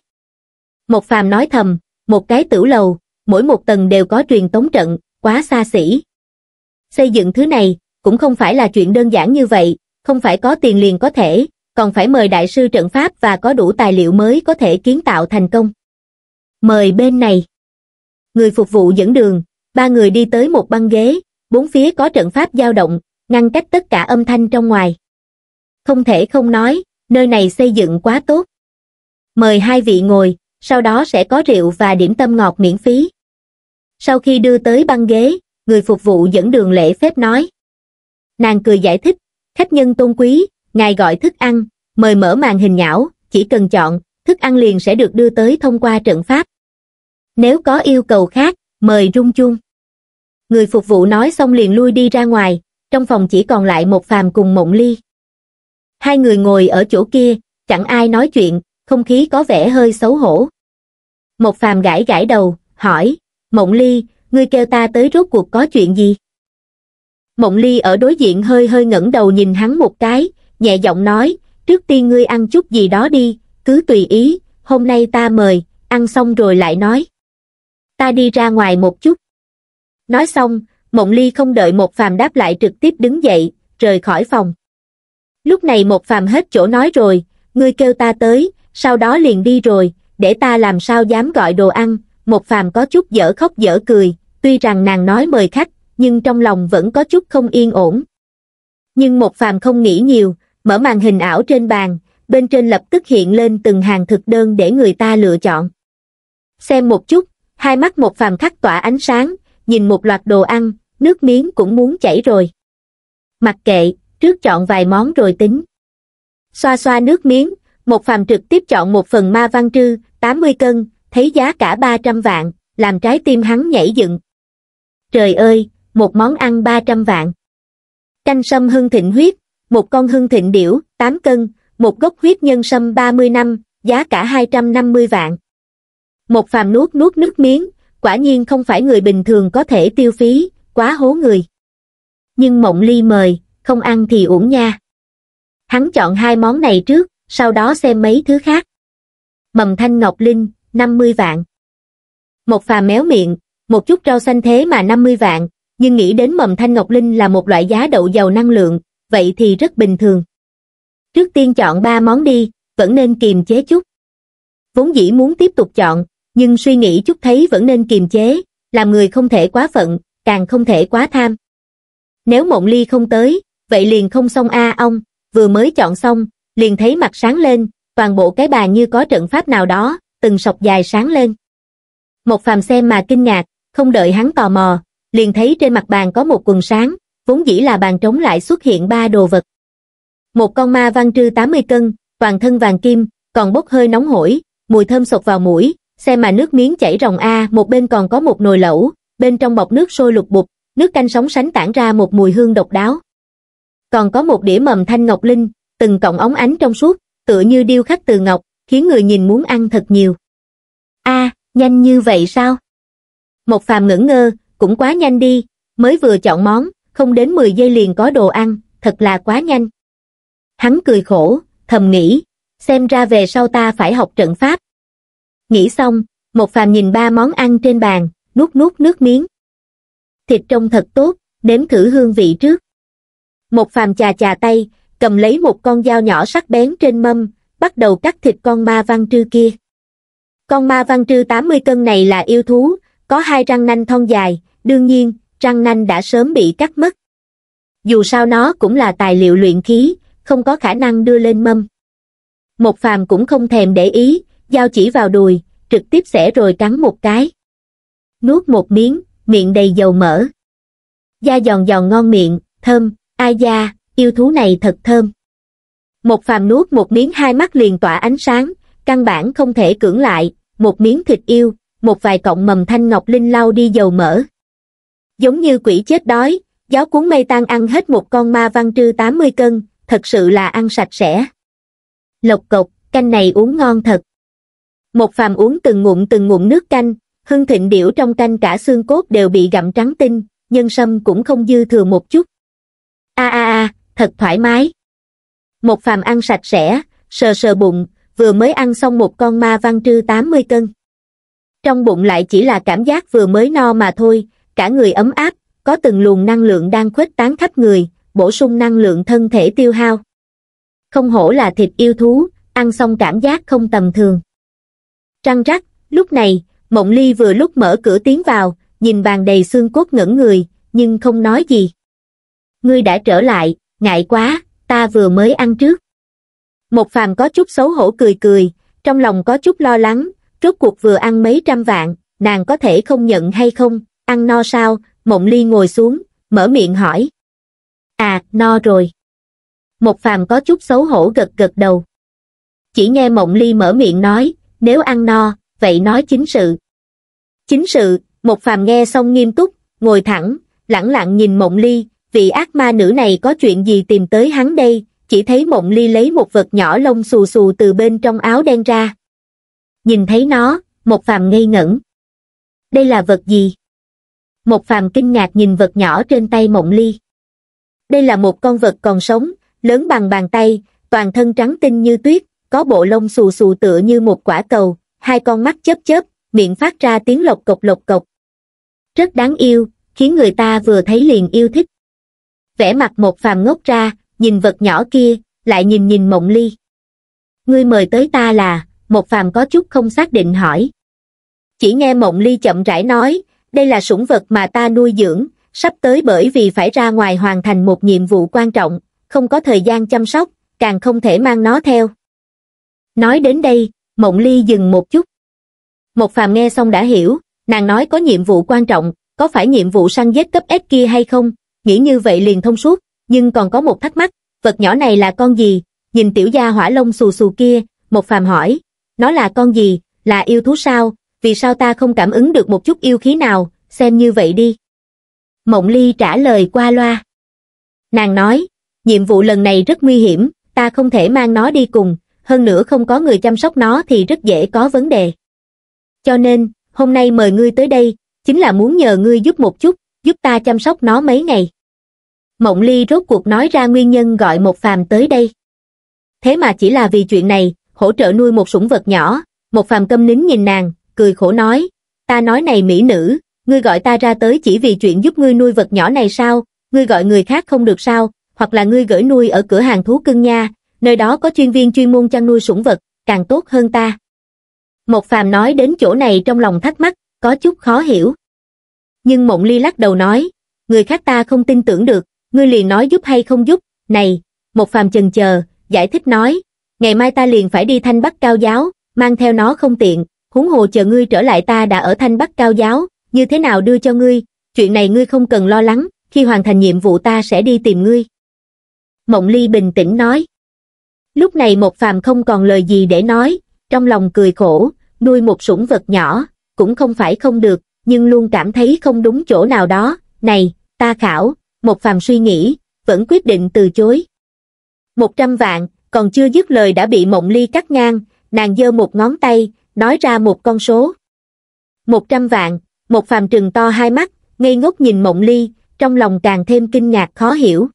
một phàm nói thầm một cái tửu lầu mỗi một tầng đều có truyền tống trận, quá xa xỉ. Xây dựng thứ này, cũng không phải là chuyện đơn giản như vậy, không phải có tiền liền có thể, còn phải mời đại sư trận pháp và có đủ tài liệu mới có thể kiến tạo thành công. Mời bên này. Người phục vụ dẫn đường, ba người đi tới một băng ghế, bốn phía có trận pháp dao động, ngăn cách tất cả âm thanh trong ngoài. Không thể không nói, nơi này xây dựng quá tốt. Mời hai vị ngồi, sau đó sẽ có rượu và điểm tâm ngọt miễn phí sau khi đưa tới băng ghế người phục vụ dẫn đường lễ phép nói nàng cười giải thích khách nhân tôn quý ngài gọi thức ăn mời mở màn hình nhảo chỉ cần chọn thức ăn liền sẽ được đưa tới thông qua trận pháp nếu có yêu cầu khác mời rung chuông người phục vụ nói xong liền lui đi ra ngoài trong phòng chỉ còn lại một phàm cùng mộng ly hai người ngồi ở chỗ kia chẳng ai nói chuyện không khí có vẻ hơi xấu hổ một phàm gãi gãi đầu hỏi mộng ly ngươi kêu ta tới rốt cuộc có chuyện gì mộng ly ở đối diện hơi hơi ngẩng đầu nhìn hắn một cái nhẹ giọng nói trước tiên ngươi ăn chút gì đó đi cứ tùy ý hôm nay ta mời ăn xong rồi lại nói ta đi ra ngoài một chút nói xong mộng ly không đợi một phàm đáp lại trực tiếp đứng dậy rời khỏi phòng lúc này một phàm hết chỗ nói rồi ngươi kêu ta tới sau đó liền đi rồi để ta làm sao dám gọi đồ ăn một phàm có chút dở khóc dở cười, tuy rằng nàng nói mời khách, nhưng trong lòng vẫn có chút không yên ổn. Nhưng một phàm không nghĩ nhiều, mở màn hình ảo trên bàn, bên trên lập tức hiện lên từng hàng thực đơn để người ta lựa chọn. Xem một chút, hai mắt một phàm khắc tỏa ánh sáng, nhìn một loạt đồ ăn, nước miếng cũng muốn chảy rồi. Mặc kệ, trước chọn vài món rồi tính. Xoa xoa nước miếng, một phàm trực tiếp chọn một phần ma văn trư, 80 cân, thấy giá cả 300 vạn, làm trái tim hắn nhảy dựng. Trời ơi, một món ăn 300 vạn. Canh sâm hưng thịnh huyết, một con hưng thịnh điểu, 8 cân, một gốc huyết nhân sâm 30 năm, giá cả 250 vạn. Một phàm nuốt nuốt nước miếng, quả nhiên không phải người bình thường có thể tiêu phí, quá hố người. Nhưng mộng ly mời, không ăn thì uổng nha. Hắn chọn hai món này trước, sau đó xem mấy thứ khác. Mầm thanh ngọc linh, 50 vạn. Một phà méo miệng, một chút rau xanh thế mà 50 vạn, nhưng nghĩ đến mầm thanh ngọc linh là một loại giá đậu giàu năng lượng, vậy thì rất bình thường. Trước tiên chọn ba món đi, vẫn nên kiềm chế chút. Vốn dĩ muốn tiếp tục chọn, nhưng suy nghĩ chút thấy vẫn nên kiềm chế, làm người không thể quá phận, càng không thể quá tham. Nếu mộng ly không tới, vậy liền không xong a ông, vừa mới chọn xong, liền thấy mặt sáng lên, toàn bộ cái bà như có trận pháp nào đó, từng sọc dài sáng lên. Một phàm xem mà kinh ngạc, không đợi hắn tò mò, liền thấy trên mặt bàn có một quần sáng, vốn dĩ là bàn trống lại xuất hiện ba đồ vật. Một con ma văn trư 80 cân, toàn thân vàng kim, còn bốc hơi nóng hổi, mùi thơm sột vào mũi, xem mà nước miếng chảy ròng a, một bên còn có một nồi lẩu, bên trong bọc nước sôi lục bục, nước canh sóng sánh tản ra một mùi hương độc đáo. Còn có một đĩa mầm thanh ngọc linh, từng cọng ống ánh trong suốt, tựa như điêu khắc từ ngọc, khiến người nhìn muốn ăn thật nhiều. a nhanh như vậy sao? Một phàm ngẩn ngơ, cũng quá nhanh đi, mới vừa chọn món, không đến 10 giây liền có đồ ăn, thật là quá nhanh. Hắn cười khổ, thầm nghĩ, xem ra về sau ta phải học trận pháp. Nghĩ xong, một phàm nhìn ba món ăn trên bàn, nuốt nuốt nước miếng. Thịt trông thật tốt, nếm thử hương vị trước. Một phàm chà chà tay, cầm lấy một con dao nhỏ sắc bén trên mâm, bắt đầu cắt thịt con ma văn trư kia con ma văn trư 80 cân này là yêu thú có hai răng nanh thon dài đương nhiên răng nanh đã sớm bị cắt mất dù sao nó cũng là tài liệu luyện khí không có khả năng đưa lên mâm một phàm cũng không thèm để ý dao chỉ vào đùi trực tiếp xẻ rồi cắn một cái nuốt một miếng miệng đầy dầu mỡ da giòn giòn ngon miệng thơm ai da yêu thú này thật thơm một phàm nuốt một miếng hai mắt liền tỏa ánh sáng, căn bản không thể cưỡng lại, một miếng thịt yêu, một vài cọng mầm thanh ngọc linh lau đi dầu mỡ. Giống như quỷ chết đói, giáo cuốn mây tan ăn hết một con ma văn trư 80 cân, thật sự là ăn sạch sẽ. Lộc cộc, canh này uống ngon thật. Một phàm uống từng ngụm từng ngụm nước canh, hưng thịnh điểu trong canh cả xương cốt đều bị gặm trắng tinh, nhân sâm cũng không dư thừa một chút. A a a, thật thoải mái một phàm ăn sạch sẽ sờ sờ bụng vừa mới ăn xong một con ma văn trư 80 cân trong bụng lại chỉ là cảm giác vừa mới no mà thôi cả người ấm áp có từng luồng năng lượng đang khuếch tán khắp người bổ sung năng lượng thân thể tiêu hao không hổ là thịt yêu thú ăn xong cảm giác không tầm thường răng rắc lúc này mộng ly vừa lúc mở cửa tiến vào nhìn bàn đầy xương cốt ngẩn người nhưng không nói gì ngươi đã trở lại ngại quá ta vừa mới ăn trước một phàm có chút xấu hổ cười cười trong lòng có chút lo lắng rốt cuộc vừa ăn mấy trăm vạn nàng có thể không nhận hay không ăn no sao mộng ly ngồi xuống mở miệng hỏi à no rồi một phàm có chút xấu hổ gật gật đầu chỉ nghe mộng ly mở miệng nói nếu ăn no vậy nói chính sự chính sự một phàm nghe xong nghiêm túc ngồi thẳng lẳng lặng nhìn mộng ly vị ác ma nữ này có chuyện gì tìm tới hắn đây, chỉ thấy mộng ly lấy một vật nhỏ lông xù xù từ bên trong áo đen ra. Nhìn thấy nó, một phàm ngây ngẩn. Đây là vật gì? Một phàm kinh ngạc nhìn vật nhỏ trên tay mộng ly. Đây là một con vật còn sống, lớn bằng bàn tay, toàn thân trắng tinh như tuyết, có bộ lông xù xù tựa như một quả cầu, hai con mắt chớp chớp, miệng phát ra tiếng lộc cộc lộc cộc. Rất đáng yêu, khiến người ta vừa thấy liền yêu thích vẻ mặt một phàm ngốc ra nhìn vật nhỏ kia lại nhìn nhìn mộng ly ngươi mời tới ta là một phàm có chút không xác định hỏi chỉ nghe mộng ly chậm rãi nói đây là sủng vật mà ta nuôi dưỡng sắp tới bởi vì phải ra ngoài hoàn thành một nhiệm vụ quan trọng không có thời gian chăm sóc càng không thể mang nó theo nói đến đây mộng ly dừng một chút một phàm nghe xong đã hiểu nàng nói có nhiệm vụ quan trọng có phải nhiệm vụ săn giết cấp S kia hay không nghĩ như vậy liền thông suốt, nhưng còn có một thắc mắc, vật nhỏ này là con gì? Nhìn tiểu gia hỏa lông xù xù kia, một phàm hỏi, nó là con gì, là yêu thú sao, vì sao ta không cảm ứng được một chút yêu khí nào, xem như vậy đi. Mộng Ly trả lời qua loa. Nàng nói, nhiệm vụ lần này rất nguy hiểm, ta không thể mang nó đi cùng, hơn nữa không có người chăm sóc nó thì rất dễ có vấn đề. Cho nên, hôm nay mời ngươi tới đây, chính là muốn nhờ ngươi giúp một chút, giúp ta chăm sóc nó mấy ngày. Mộng Ly rốt cuộc nói ra nguyên nhân gọi một phàm tới đây. Thế mà chỉ là vì chuyện này, hỗ trợ nuôi một sủng vật nhỏ, một phàm câm nín nhìn nàng, cười khổ nói, ta nói này mỹ nữ, ngươi gọi ta ra tới chỉ vì chuyện giúp ngươi nuôi vật nhỏ này sao, ngươi gọi người khác không được sao, hoặc là ngươi gửi nuôi ở cửa hàng thú cưng nha, nơi đó có chuyên viên chuyên môn chăn nuôi sủng vật, càng tốt hơn ta. Một phàm nói đến chỗ này trong lòng thắc mắc, có chút khó hiểu. Nhưng Mộng Ly lắc đầu nói, người khác ta không tin tưởng được, ngươi liền nói giúp hay không giúp, này, một phàm chần chờ, giải thích nói, ngày mai ta liền phải đi thanh bắc cao giáo, mang theo nó không tiện, huống hồ chờ ngươi trở lại ta đã ở thanh bắc cao giáo, như thế nào đưa cho ngươi, chuyện này ngươi không cần lo lắng, khi hoàn thành nhiệm vụ ta sẽ đi tìm ngươi. Mộng Ly bình tĩnh nói. Lúc này một phàm không còn lời gì để nói, trong lòng cười khổ, nuôi một sủng vật nhỏ, cũng không phải không được, nhưng luôn cảm thấy không đúng chỗ nào đó, này, ta khảo, một phàm suy nghĩ, vẫn quyết định từ chối. Một trăm vạn, còn chưa dứt lời đã bị mộng ly cắt ngang, nàng giơ một ngón tay, nói ra một con số. Một trăm vạn, một phàm trừng to hai mắt, ngây ngốc nhìn mộng ly, trong lòng càng thêm kinh ngạc khó hiểu.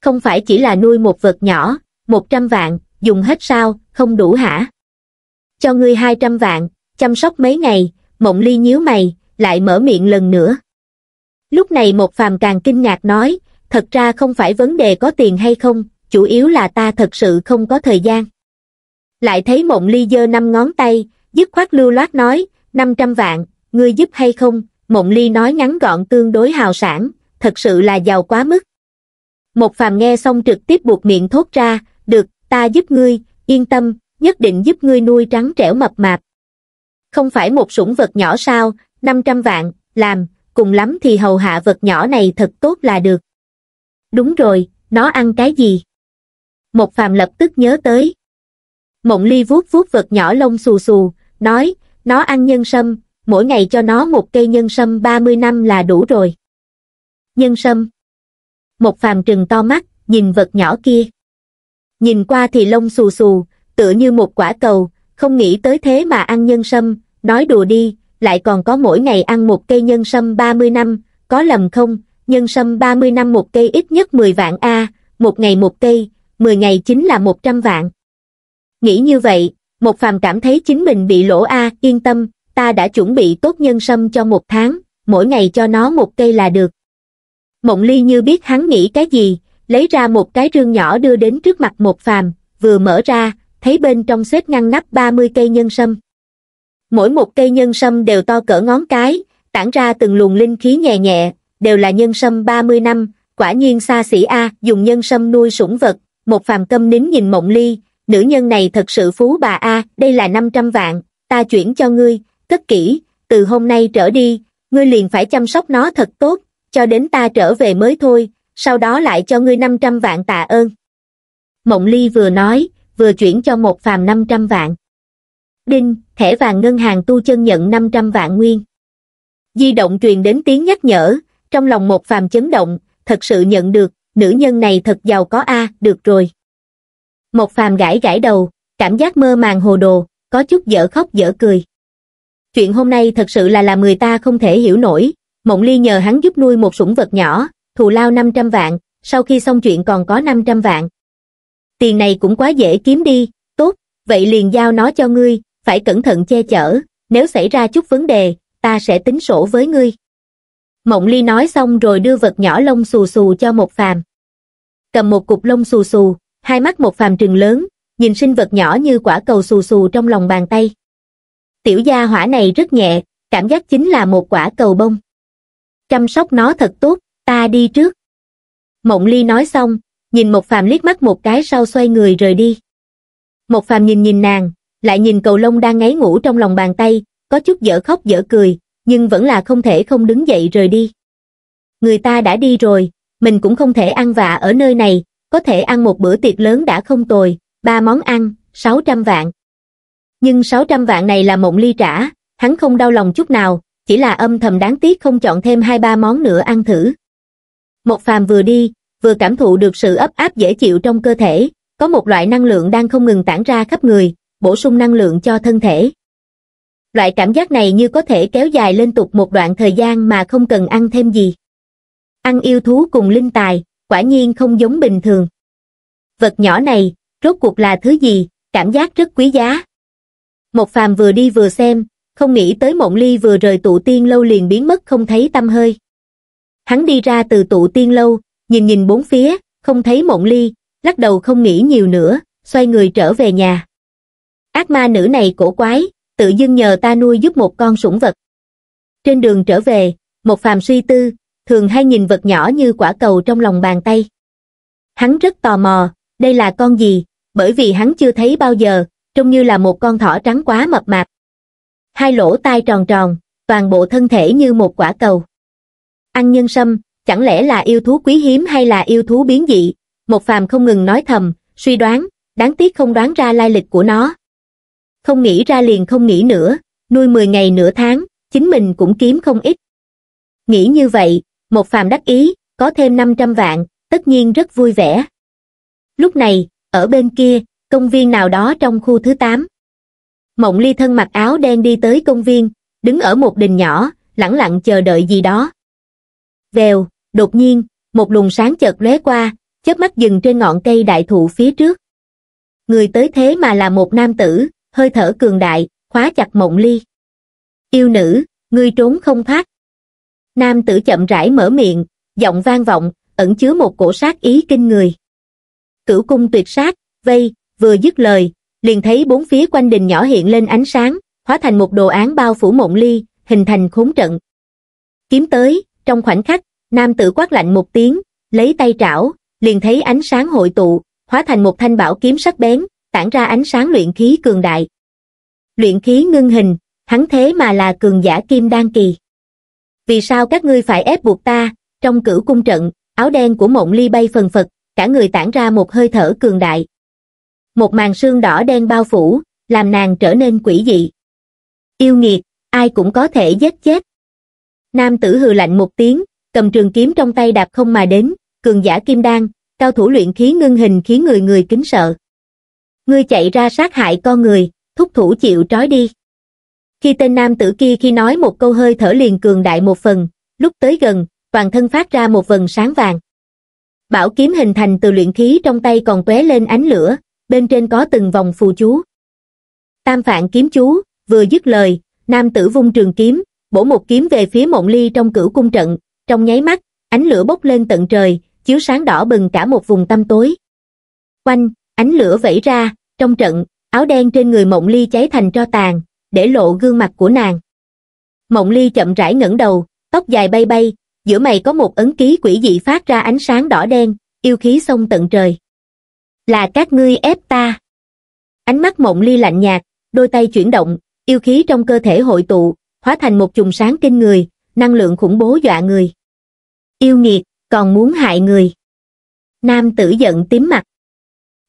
Không phải chỉ là nuôi một vật nhỏ, một trăm vạn, dùng hết sao, không đủ hả? Cho ngươi hai trăm vạn, chăm sóc mấy ngày, mộng ly nhíu mày, lại mở miệng lần nữa. Lúc này một phàm càng kinh ngạc nói, thật ra không phải vấn đề có tiền hay không, chủ yếu là ta thật sự không có thời gian. Lại thấy mộng ly giơ năm ngón tay, dứt khoát lưu loát nói, 500 vạn, ngươi giúp hay không, mộng ly nói ngắn gọn tương đối hào sản, thật sự là giàu quá mức. Một phàm nghe xong trực tiếp buộc miệng thốt ra, được, ta giúp ngươi, yên tâm, nhất định giúp ngươi nuôi trắng trẻo mập mạp, không phải một sủng vật nhỏ sao, 500 vạn, làm, cùng lắm thì hầu hạ vật nhỏ này thật tốt là được. Đúng rồi, nó ăn cái gì? Một phàm lập tức nhớ tới. Mộng ly vuốt vuốt vật nhỏ lông xù xù, nói, nó ăn nhân sâm, mỗi ngày cho nó một cây nhân sâm 30 năm là đủ rồi. Nhân sâm. Một phàm trừng to mắt, nhìn vật nhỏ kia. Nhìn qua thì lông xù xù, tựa như một quả cầu, không nghĩ tới thế mà ăn nhân sâm, nói đùa đi, lại còn có mỗi ngày ăn một cây nhân sâm 30 năm, có lầm không, nhân sâm 30 năm một cây ít nhất 10 vạn A, một ngày một cây, 10 ngày chính là 100 vạn. Nghĩ như vậy, một phàm cảm thấy chính mình bị lỗ A, yên tâm, ta đã chuẩn bị tốt nhân sâm cho một tháng, mỗi ngày cho nó một cây là được. Mộng ly như biết hắn nghĩ cái gì, lấy ra một cái rương nhỏ đưa đến trước mặt một phàm, vừa mở ra, thấy bên trong xếp ngăn nắp 30 cây nhân sâm. Mỗi một cây nhân sâm đều to cỡ ngón cái, tản ra từng luồng linh khí nhẹ nhẹ, đều là nhân sâm 30 năm, quả nhiên xa xỉ A dùng nhân sâm nuôi sủng vật, một phàm câm nín nhìn mộng ly, nữ nhân này thật sự phú bà A, đây là 500 vạn, ta chuyển cho ngươi, tất kỹ, từ hôm nay trở đi, ngươi liền phải chăm sóc nó thật tốt, cho đến ta trở về mới thôi, sau đó lại cho ngươi 500 vạn tạ ơn. Mộng Ly vừa nói, vừa chuyển cho một phàm 500 vạn. Đinh, thẻ vàng ngân hàng tu chân nhận 500 vạn nguyên. Di động truyền đến tiếng nhắc nhở, trong lòng một phàm chấn động, thật sự nhận được, nữ nhân này thật giàu có a được rồi. Một phàm gãi gãi đầu, cảm giác mơ màng hồ đồ, có chút dở khóc dở cười. Chuyện hôm nay thật sự là làm người ta không thể hiểu nổi, Mộng Ly nhờ hắn giúp nuôi một sủng vật nhỏ, thù lao 500 vạn, sau khi xong chuyện còn có 500 vạn, tiền này cũng quá dễ kiếm đi, tốt, vậy liền giao nó cho ngươi, phải cẩn thận che chở, nếu xảy ra chút vấn đề, ta sẽ tính sổ với ngươi. Mộng Ly nói xong rồi đưa vật nhỏ lông xù xù cho một phàm. Cầm một cục lông xù xù, hai mắt một phàm trừng lớn, nhìn sinh vật nhỏ như quả cầu xù xù trong lòng bàn tay. Tiểu gia hỏa này rất nhẹ, cảm giác chính là một quả cầu bông. Chăm sóc nó thật tốt, ta đi trước. Mộng Ly nói xong, nhìn một Phàm liếc mắt một cái sau xoay người rời đi. một Phàm nhìn nhìn nàng, lại nhìn cầu lông đang ngáy ngủ trong lòng bàn tay, có chút dở khóc dở cười, nhưng vẫn là không thể không đứng dậy rời đi. Người ta đã đi rồi, mình cũng không thể ăn vạ ở nơi này, có thể ăn một bữa tiệc lớn đã không tồi, ba món ăn, 600 vạn. Nhưng 600 vạn này là mộng ly trả, hắn không đau lòng chút nào, chỉ là âm thầm đáng tiếc không chọn thêm hai ba món nữa ăn thử. Một phàm vừa đi, vừa cảm thụ được sự ấp áp dễ chịu trong cơ thể, có một loại năng lượng đang không ngừng tản ra khắp người, bổ sung năng lượng cho thân thể. Loại cảm giác này như có thể kéo dài liên tục một đoạn thời gian mà không cần ăn thêm gì. Ăn yêu thú cùng linh tài, quả nhiên không giống bình thường. Vật nhỏ này, rốt cuộc là thứ gì, cảm giác rất quý giá. Một phàm vừa đi vừa xem, không nghĩ tới mộng ly vừa rời tụ tiên lâu liền biến mất không thấy tâm hơi. Hắn đi ra từ tụ tiên lâu, nhìn nhìn bốn phía, không thấy mộng ly, lắc đầu không nghĩ nhiều nữa, xoay người trở về nhà. Ác ma nữ này cổ quái, tự dưng nhờ ta nuôi giúp một con sủng vật. Trên đường trở về, một phàm suy tư, thường hay nhìn vật nhỏ như quả cầu trong lòng bàn tay. Hắn rất tò mò, đây là con gì, bởi vì hắn chưa thấy bao giờ, trông như là một con thỏ trắng quá mập mạp. Hai lỗ tai tròn tròn, toàn bộ thân thể như một quả cầu. Ăn nhân sâm, chẳng lẽ là yêu thú quý hiếm hay là yêu thú biến dị, một phàm không ngừng nói thầm, suy đoán, đáng tiếc không đoán ra lai lịch của nó. Không nghĩ ra liền không nghĩ nữa, nuôi 10 ngày nửa tháng, chính mình cũng kiếm không ít. Nghĩ như vậy, một phàm đắc ý, có thêm 500 vạn, tất nhiên rất vui vẻ. Lúc này, ở bên kia, công viên nào đó trong khu thứ 8. Mộng Ly thân mặc áo đen đi tới công viên, đứng ở một đình nhỏ, lẳng lặng chờ đợi gì đó. Vèo, đột nhiên, một luồng sáng chợt lóe qua, chớp mắt dừng trên ngọn cây đại thụ phía trước. Người tới thế mà là một nam tử, hơi thở cường đại, khóa chặt mộng ly. Yêu nữ, ngươi trốn không thoát. Nam tử chậm rãi mở miệng, giọng vang vọng, ẩn chứa một cổ sát ý kinh người. Cửu cung tuyệt sát, vây, vừa dứt lời, liền thấy bốn phía quanh đình nhỏ hiện lên ánh sáng, hóa thành một đồ án bao phủ mộng ly, hình thành khốn trận. Kiếm tới, trong khoảnh khắc, Nam tử quát lạnh một tiếng, lấy tay trảo, liền thấy ánh sáng hội tụ, hóa thành một thanh bảo kiếm sắc bén, tản ra ánh sáng luyện khí cường đại. Luyện khí ngưng hình, hắn thế mà là cường giả kim đan kỳ. Vì sao các ngươi phải ép buộc ta, trong cửu cung trận, áo đen của mộng ly bay phần phật, cả người tản ra một hơi thở cường đại. Một màn sương đỏ đen bao phủ, làm nàng trở nên quỷ dị. Yêu nghiệt, ai cũng có thể giết chết. Nam tử hừ lạnh một tiếng, cầm trường kiếm trong tay đạp không mà đến, cường giả kim đan, cao thủ luyện khí ngưng hình khiến người người kính sợ. Ngươi chạy ra sát hại con người, thúc thủ chịu trói đi. Khi tên nam tử kia khi nói một câu hơi thở liền cường đại một phần, lúc tới gần, toàn thân phát ra một vần sáng vàng. Bảo kiếm hình thành từ luyện khí trong tay còn tóe lên ánh lửa, bên trên có từng vòng phù chú. Tam phạn kiếm chú, vừa dứt lời, nam tử vung trường kiếm, bổ một kiếm về phía mộng ly trong cửu cung trận, trong nháy mắt, ánh lửa bốc lên tận trời, chiếu sáng đỏ bừng cả một vùng tăm tối. Quanh, ánh lửa vẫy ra, trong trận, áo đen trên người Mộng Ly cháy thành tro tàn, để lộ gương mặt của nàng. Mộng Ly chậm rãi ngẩng đầu, tóc dài bay bay, giữa mày có một ấn ký quỷ dị phát ra ánh sáng đỏ đen, yêu khí xông tận trời. Là các ngươi ép ta. Ánh mắt Mộng Ly lạnh nhạt, đôi tay chuyển động, yêu khí trong cơ thể hội tụ, hóa thành một chùm sáng kinh người, năng lượng khủng bố dọa người. Yêu nghiệt, còn muốn hại người. Nam tử giận tím mặt.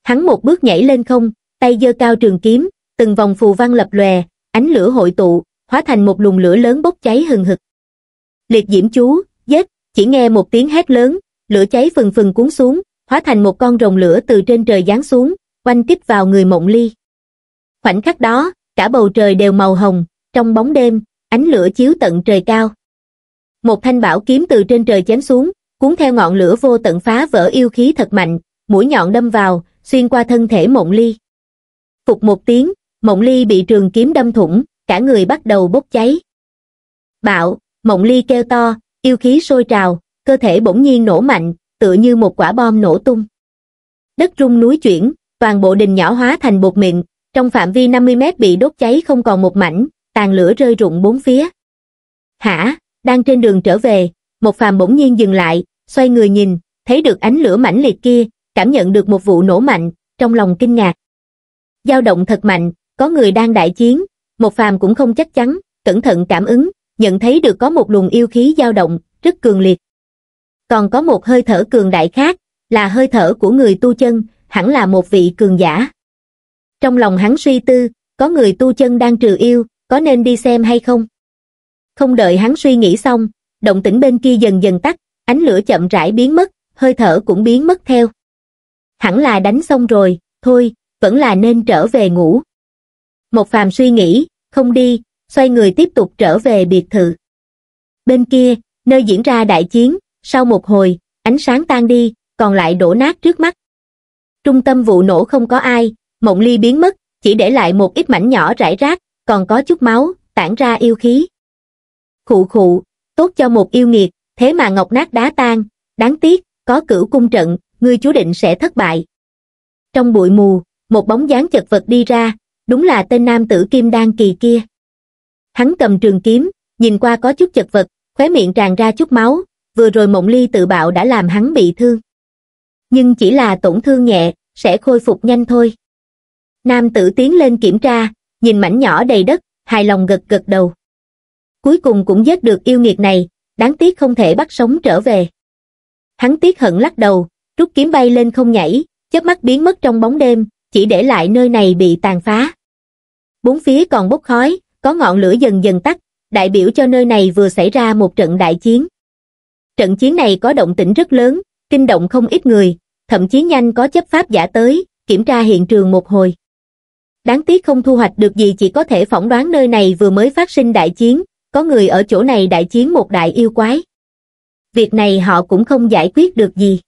Hắn một bước nhảy lên không, tay giơ cao trường kiếm, từng vòng phù văn lập lòe, ánh lửa hội tụ, hóa thành một luồng lửa lớn bốc cháy hừng hực. Liệt diễm chú, giết, chỉ nghe một tiếng hét lớn, lửa cháy phừng phừng cuốn xuống, hóa thành một con rồng lửa từ trên trời giáng xuống, quanh tiếp vào người mộng ly. Khoảnh khắc đó, cả bầu trời đều màu hồng, trong bóng đêm, ánh lửa chiếu tận trời cao một thanh bảo kiếm từ trên trời chém xuống cuốn theo ngọn lửa vô tận phá vỡ yêu khí thật mạnh mũi nhọn đâm vào xuyên qua thân thể mộng ly phục một tiếng mộng ly bị trường kiếm đâm thủng cả người bắt đầu bốc cháy bạo mộng ly kêu to yêu khí sôi trào cơ thể bỗng nhiên nổ mạnh tựa như một quả bom nổ tung đất rung núi chuyển toàn bộ đình nhỏ hóa thành bột mịn trong phạm vi 50 mét bị đốt cháy không còn một mảnh tàn lửa rơi rụng bốn phía hả đang trên đường trở về, một phàm bỗng nhiên dừng lại, xoay người nhìn, thấy được ánh lửa mãnh liệt kia, cảm nhận được một vụ nổ mạnh, trong lòng kinh ngạc. dao động thật mạnh, có người đang đại chiến, một phàm cũng không chắc chắn, cẩn thận cảm ứng, nhận thấy được có một luồng yêu khí dao động, rất cường liệt. Còn có một hơi thở cường đại khác, là hơi thở của người tu chân, hẳn là một vị cường giả. Trong lòng hắn suy tư, có người tu chân đang trừ yêu, có nên đi xem hay không? không đợi hắn suy nghĩ xong động tĩnh bên kia dần dần tắt ánh lửa chậm rãi biến mất hơi thở cũng biến mất theo hẳn là đánh xong rồi thôi vẫn là nên trở về ngủ một phàm suy nghĩ không đi xoay người tiếp tục trở về biệt thự bên kia nơi diễn ra đại chiến sau một hồi ánh sáng tan đi còn lại đổ nát trước mắt trung tâm vụ nổ không có ai mộng ly biến mất chỉ để lại một ít mảnh nhỏ rải rác còn có chút máu tản ra yêu khí khụ khụ, tốt cho một yêu nghiệt, thế mà ngọc nát đá tan, đáng tiếc, có cửu cung trận, ngươi chú định sẽ thất bại. Trong bụi mù, một bóng dáng chật vật đi ra, đúng là tên nam tử kim đan kỳ kia. Hắn cầm trường kiếm, nhìn qua có chút chật vật, khóe miệng tràn ra chút máu, vừa rồi mộng ly tự bạo đã làm hắn bị thương. Nhưng chỉ là tổn thương nhẹ, sẽ khôi phục nhanh thôi. Nam tử tiến lên kiểm tra, nhìn mảnh nhỏ đầy đất, hài lòng gật gật đầu cuối cùng cũng giết được yêu nghiệt này, đáng tiếc không thể bắt sống trở về. Hắn tiếc hận lắc đầu, rút kiếm bay lên không nhảy, chớp mắt biến mất trong bóng đêm, chỉ để lại nơi này bị tàn phá. Bốn phía còn bốc khói, có ngọn lửa dần dần tắt, đại biểu cho nơi này vừa xảy ra một trận đại chiến. Trận chiến này có động tĩnh rất lớn, kinh động không ít người, thậm chí nhanh có chấp pháp giả tới, kiểm tra hiện trường một hồi. Đáng tiếc không thu hoạch được gì chỉ có thể phỏng đoán nơi này vừa mới phát sinh đại chiến, có người ở chỗ này đại chiến một đại yêu quái. Việc này họ cũng không giải quyết được gì.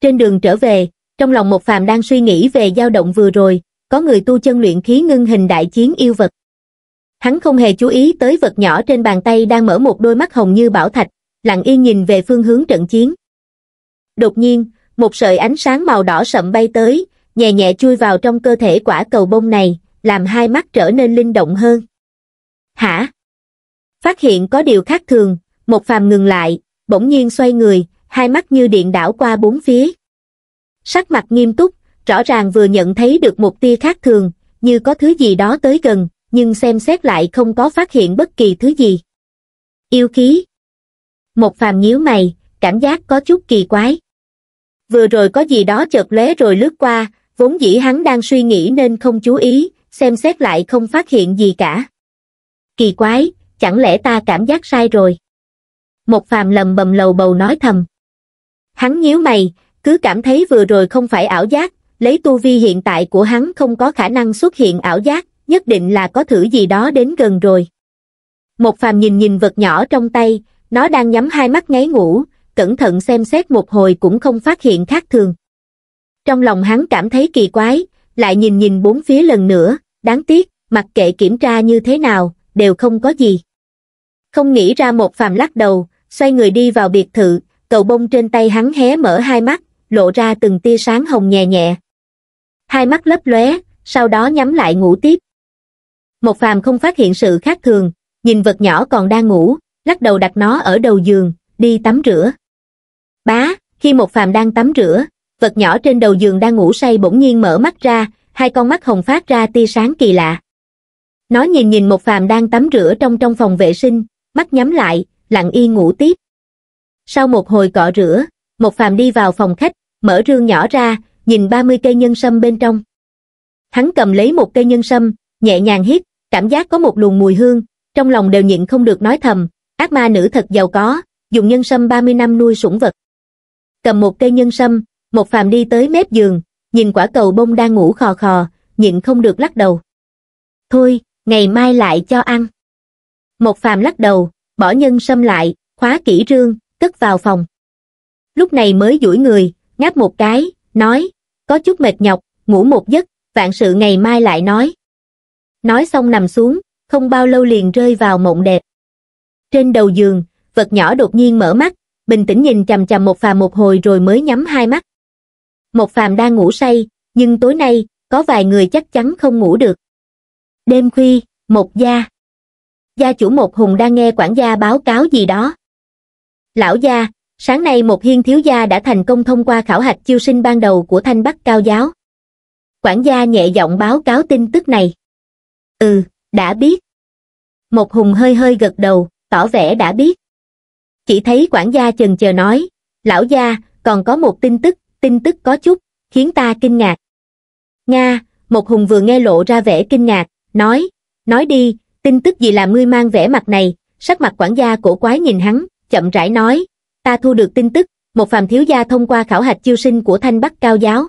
Trên đường trở về, trong lòng một phàm đang suy nghĩ về dao động vừa rồi, có người tu chân luyện khí ngưng hình đại chiến yêu vật. Hắn không hề chú ý tới vật nhỏ trên bàn tay đang mở một đôi mắt hồng như bảo thạch, lặng yên nhìn về phương hướng trận chiến. Đột nhiên, một sợi ánh sáng màu đỏ sậm bay tới, nhẹ nhẹ chui vào trong cơ thể quả cầu bông này, làm hai mắt trở nên linh động hơn. Hả? phát hiện có điều khác thường, một phàm ngừng lại, bỗng nhiên xoay người, hai mắt như điện đảo qua bốn phía. Sắc mặt nghiêm túc, rõ ràng vừa nhận thấy được một tia khác thường, như có thứ gì đó tới gần, nhưng xem xét lại không có phát hiện bất kỳ thứ gì. Yêu khí. Một phàm nhíu mày, cảm giác có chút kỳ quái. Vừa rồi có gì đó chợt lóe rồi lướt qua, vốn dĩ hắn đang suy nghĩ nên không chú ý, xem xét lại không phát hiện gì cả. Kỳ quái, chẳng lẽ ta cảm giác sai rồi? Một phàm lầm bầm lầu bầu nói thầm. Hắn nhíu mày, cứ cảm thấy vừa rồi không phải ảo giác, lấy tu vi hiện tại của hắn không có khả năng xuất hiện ảo giác, nhất định là có thử gì đó đến gần rồi. Một phàm nhìn nhìn vật nhỏ trong tay, nó đang nhắm hai mắt ngáy ngủ, cẩn thận xem xét một hồi cũng không phát hiện khác thường. Trong lòng hắn cảm thấy kỳ quái, lại nhìn nhìn bốn phía lần nữa, đáng tiếc, mặc kệ kiểm tra như thế nào, đều không có gì. Không nghĩ ra một phàm lắc đầu, xoay người đi vào biệt thự, cầu bông trên tay hắn hé mở hai mắt, lộ ra từng tia sáng hồng nhẹ nhẹ. Hai mắt lấp lóe, sau đó nhắm lại ngủ tiếp. Một phàm không phát hiện sự khác thường, nhìn vật nhỏ còn đang ngủ, lắc đầu đặt nó ở đầu giường, đi tắm rửa. Bá, khi một phàm đang tắm rửa, vật nhỏ trên đầu giường đang ngủ say bỗng nhiên mở mắt ra, hai con mắt hồng phát ra tia sáng kỳ lạ nó nhìn nhìn một phàm đang tắm rửa trong trong phòng vệ sinh mắt nhắm lại lặng yên ngủ tiếp sau một hồi cọ rửa một phàm đi vào phòng khách mở rương nhỏ ra nhìn ba mươi cây nhân sâm bên trong hắn cầm lấy một cây nhân sâm nhẹ nhàng hít cảm giác có một luồng mùi hương trong lòng đều nhịn không được nói thầm ác ma nữ thật giàu có dùng nhân sâm ba mươi năm nuôi sủng vật cầm một cây nhân sâm một phàm đi tới mép giường nhìn quả cầu bông đang ngủ khò khò nhịn không được lắc đầu thôi ngày mai lại cho ăn. Một phàm lắc đầu, bỏ nhân sâm lại, khóa kỹ rương, cất vào phòng. Lúc này mới duỗi người, ngáp một cái, nói, có chút mệt nhọc, ngủ một giấc, vạn sự ngày mai lại nói. Nói xong nằm xuống, không bao lâu liền rơi vào mộng đẹp. Trên đầu giường, vật nhỏ đột nhiên mở mắt, bình tĩnh nhìn chầm chầm một phàm một hồi rồi mới nhắm hai mắt. Một phàm đang ngủ say, nhưng tối nay, có vài người chắc chắn không ngủ được. Đêm khuya, một gia. Gia chủ một hùng đang nghe quản gia báo cáo gì đó. Lão gia, sáng nay một hiên thiếu gia đã thành công thông qua khảo hạch chiêu sinh ban đầu của thanh bắc cao giáo. Quản gia nhẹ giọng báo cáo tin tức này. Ừ, đã biết. Một hùng hơi hơi gật đầu, tỏ vẻ đã biết. Chỉ thấy quản gia chần chờ nói, lão gia, còn có một tin tức, tin tức có chút, khiến ta kinh ngạc. Nga, một hùng vừa nghe lộ ra vẻ kinh ngạc, nói nói đi tin tức gì làm ngươi mang vẻ mặt này sắc mặt quản gia cổ quái nhìn hắn chậm rãi nói ta thu được tin tức một phàm thiếu gia thông qua khảo hạch chiêu sinh của thanh bắc cao giáo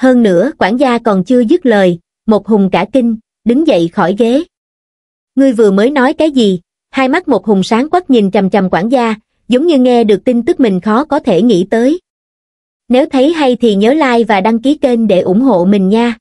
hơn nữa quản gia còn chưa dứt lời một hùng cả kinh đứng dậy khỏi ghế ngươi vừa mới nói cái gì hai mắt một hùng sáng quắc nhìn chằm chằm quản gia giống như nghe được tin tức mình khó có thể nghĩ tới nếu thấy hay thì nhớ like và đăng ký kênh để ủng hộ mình nha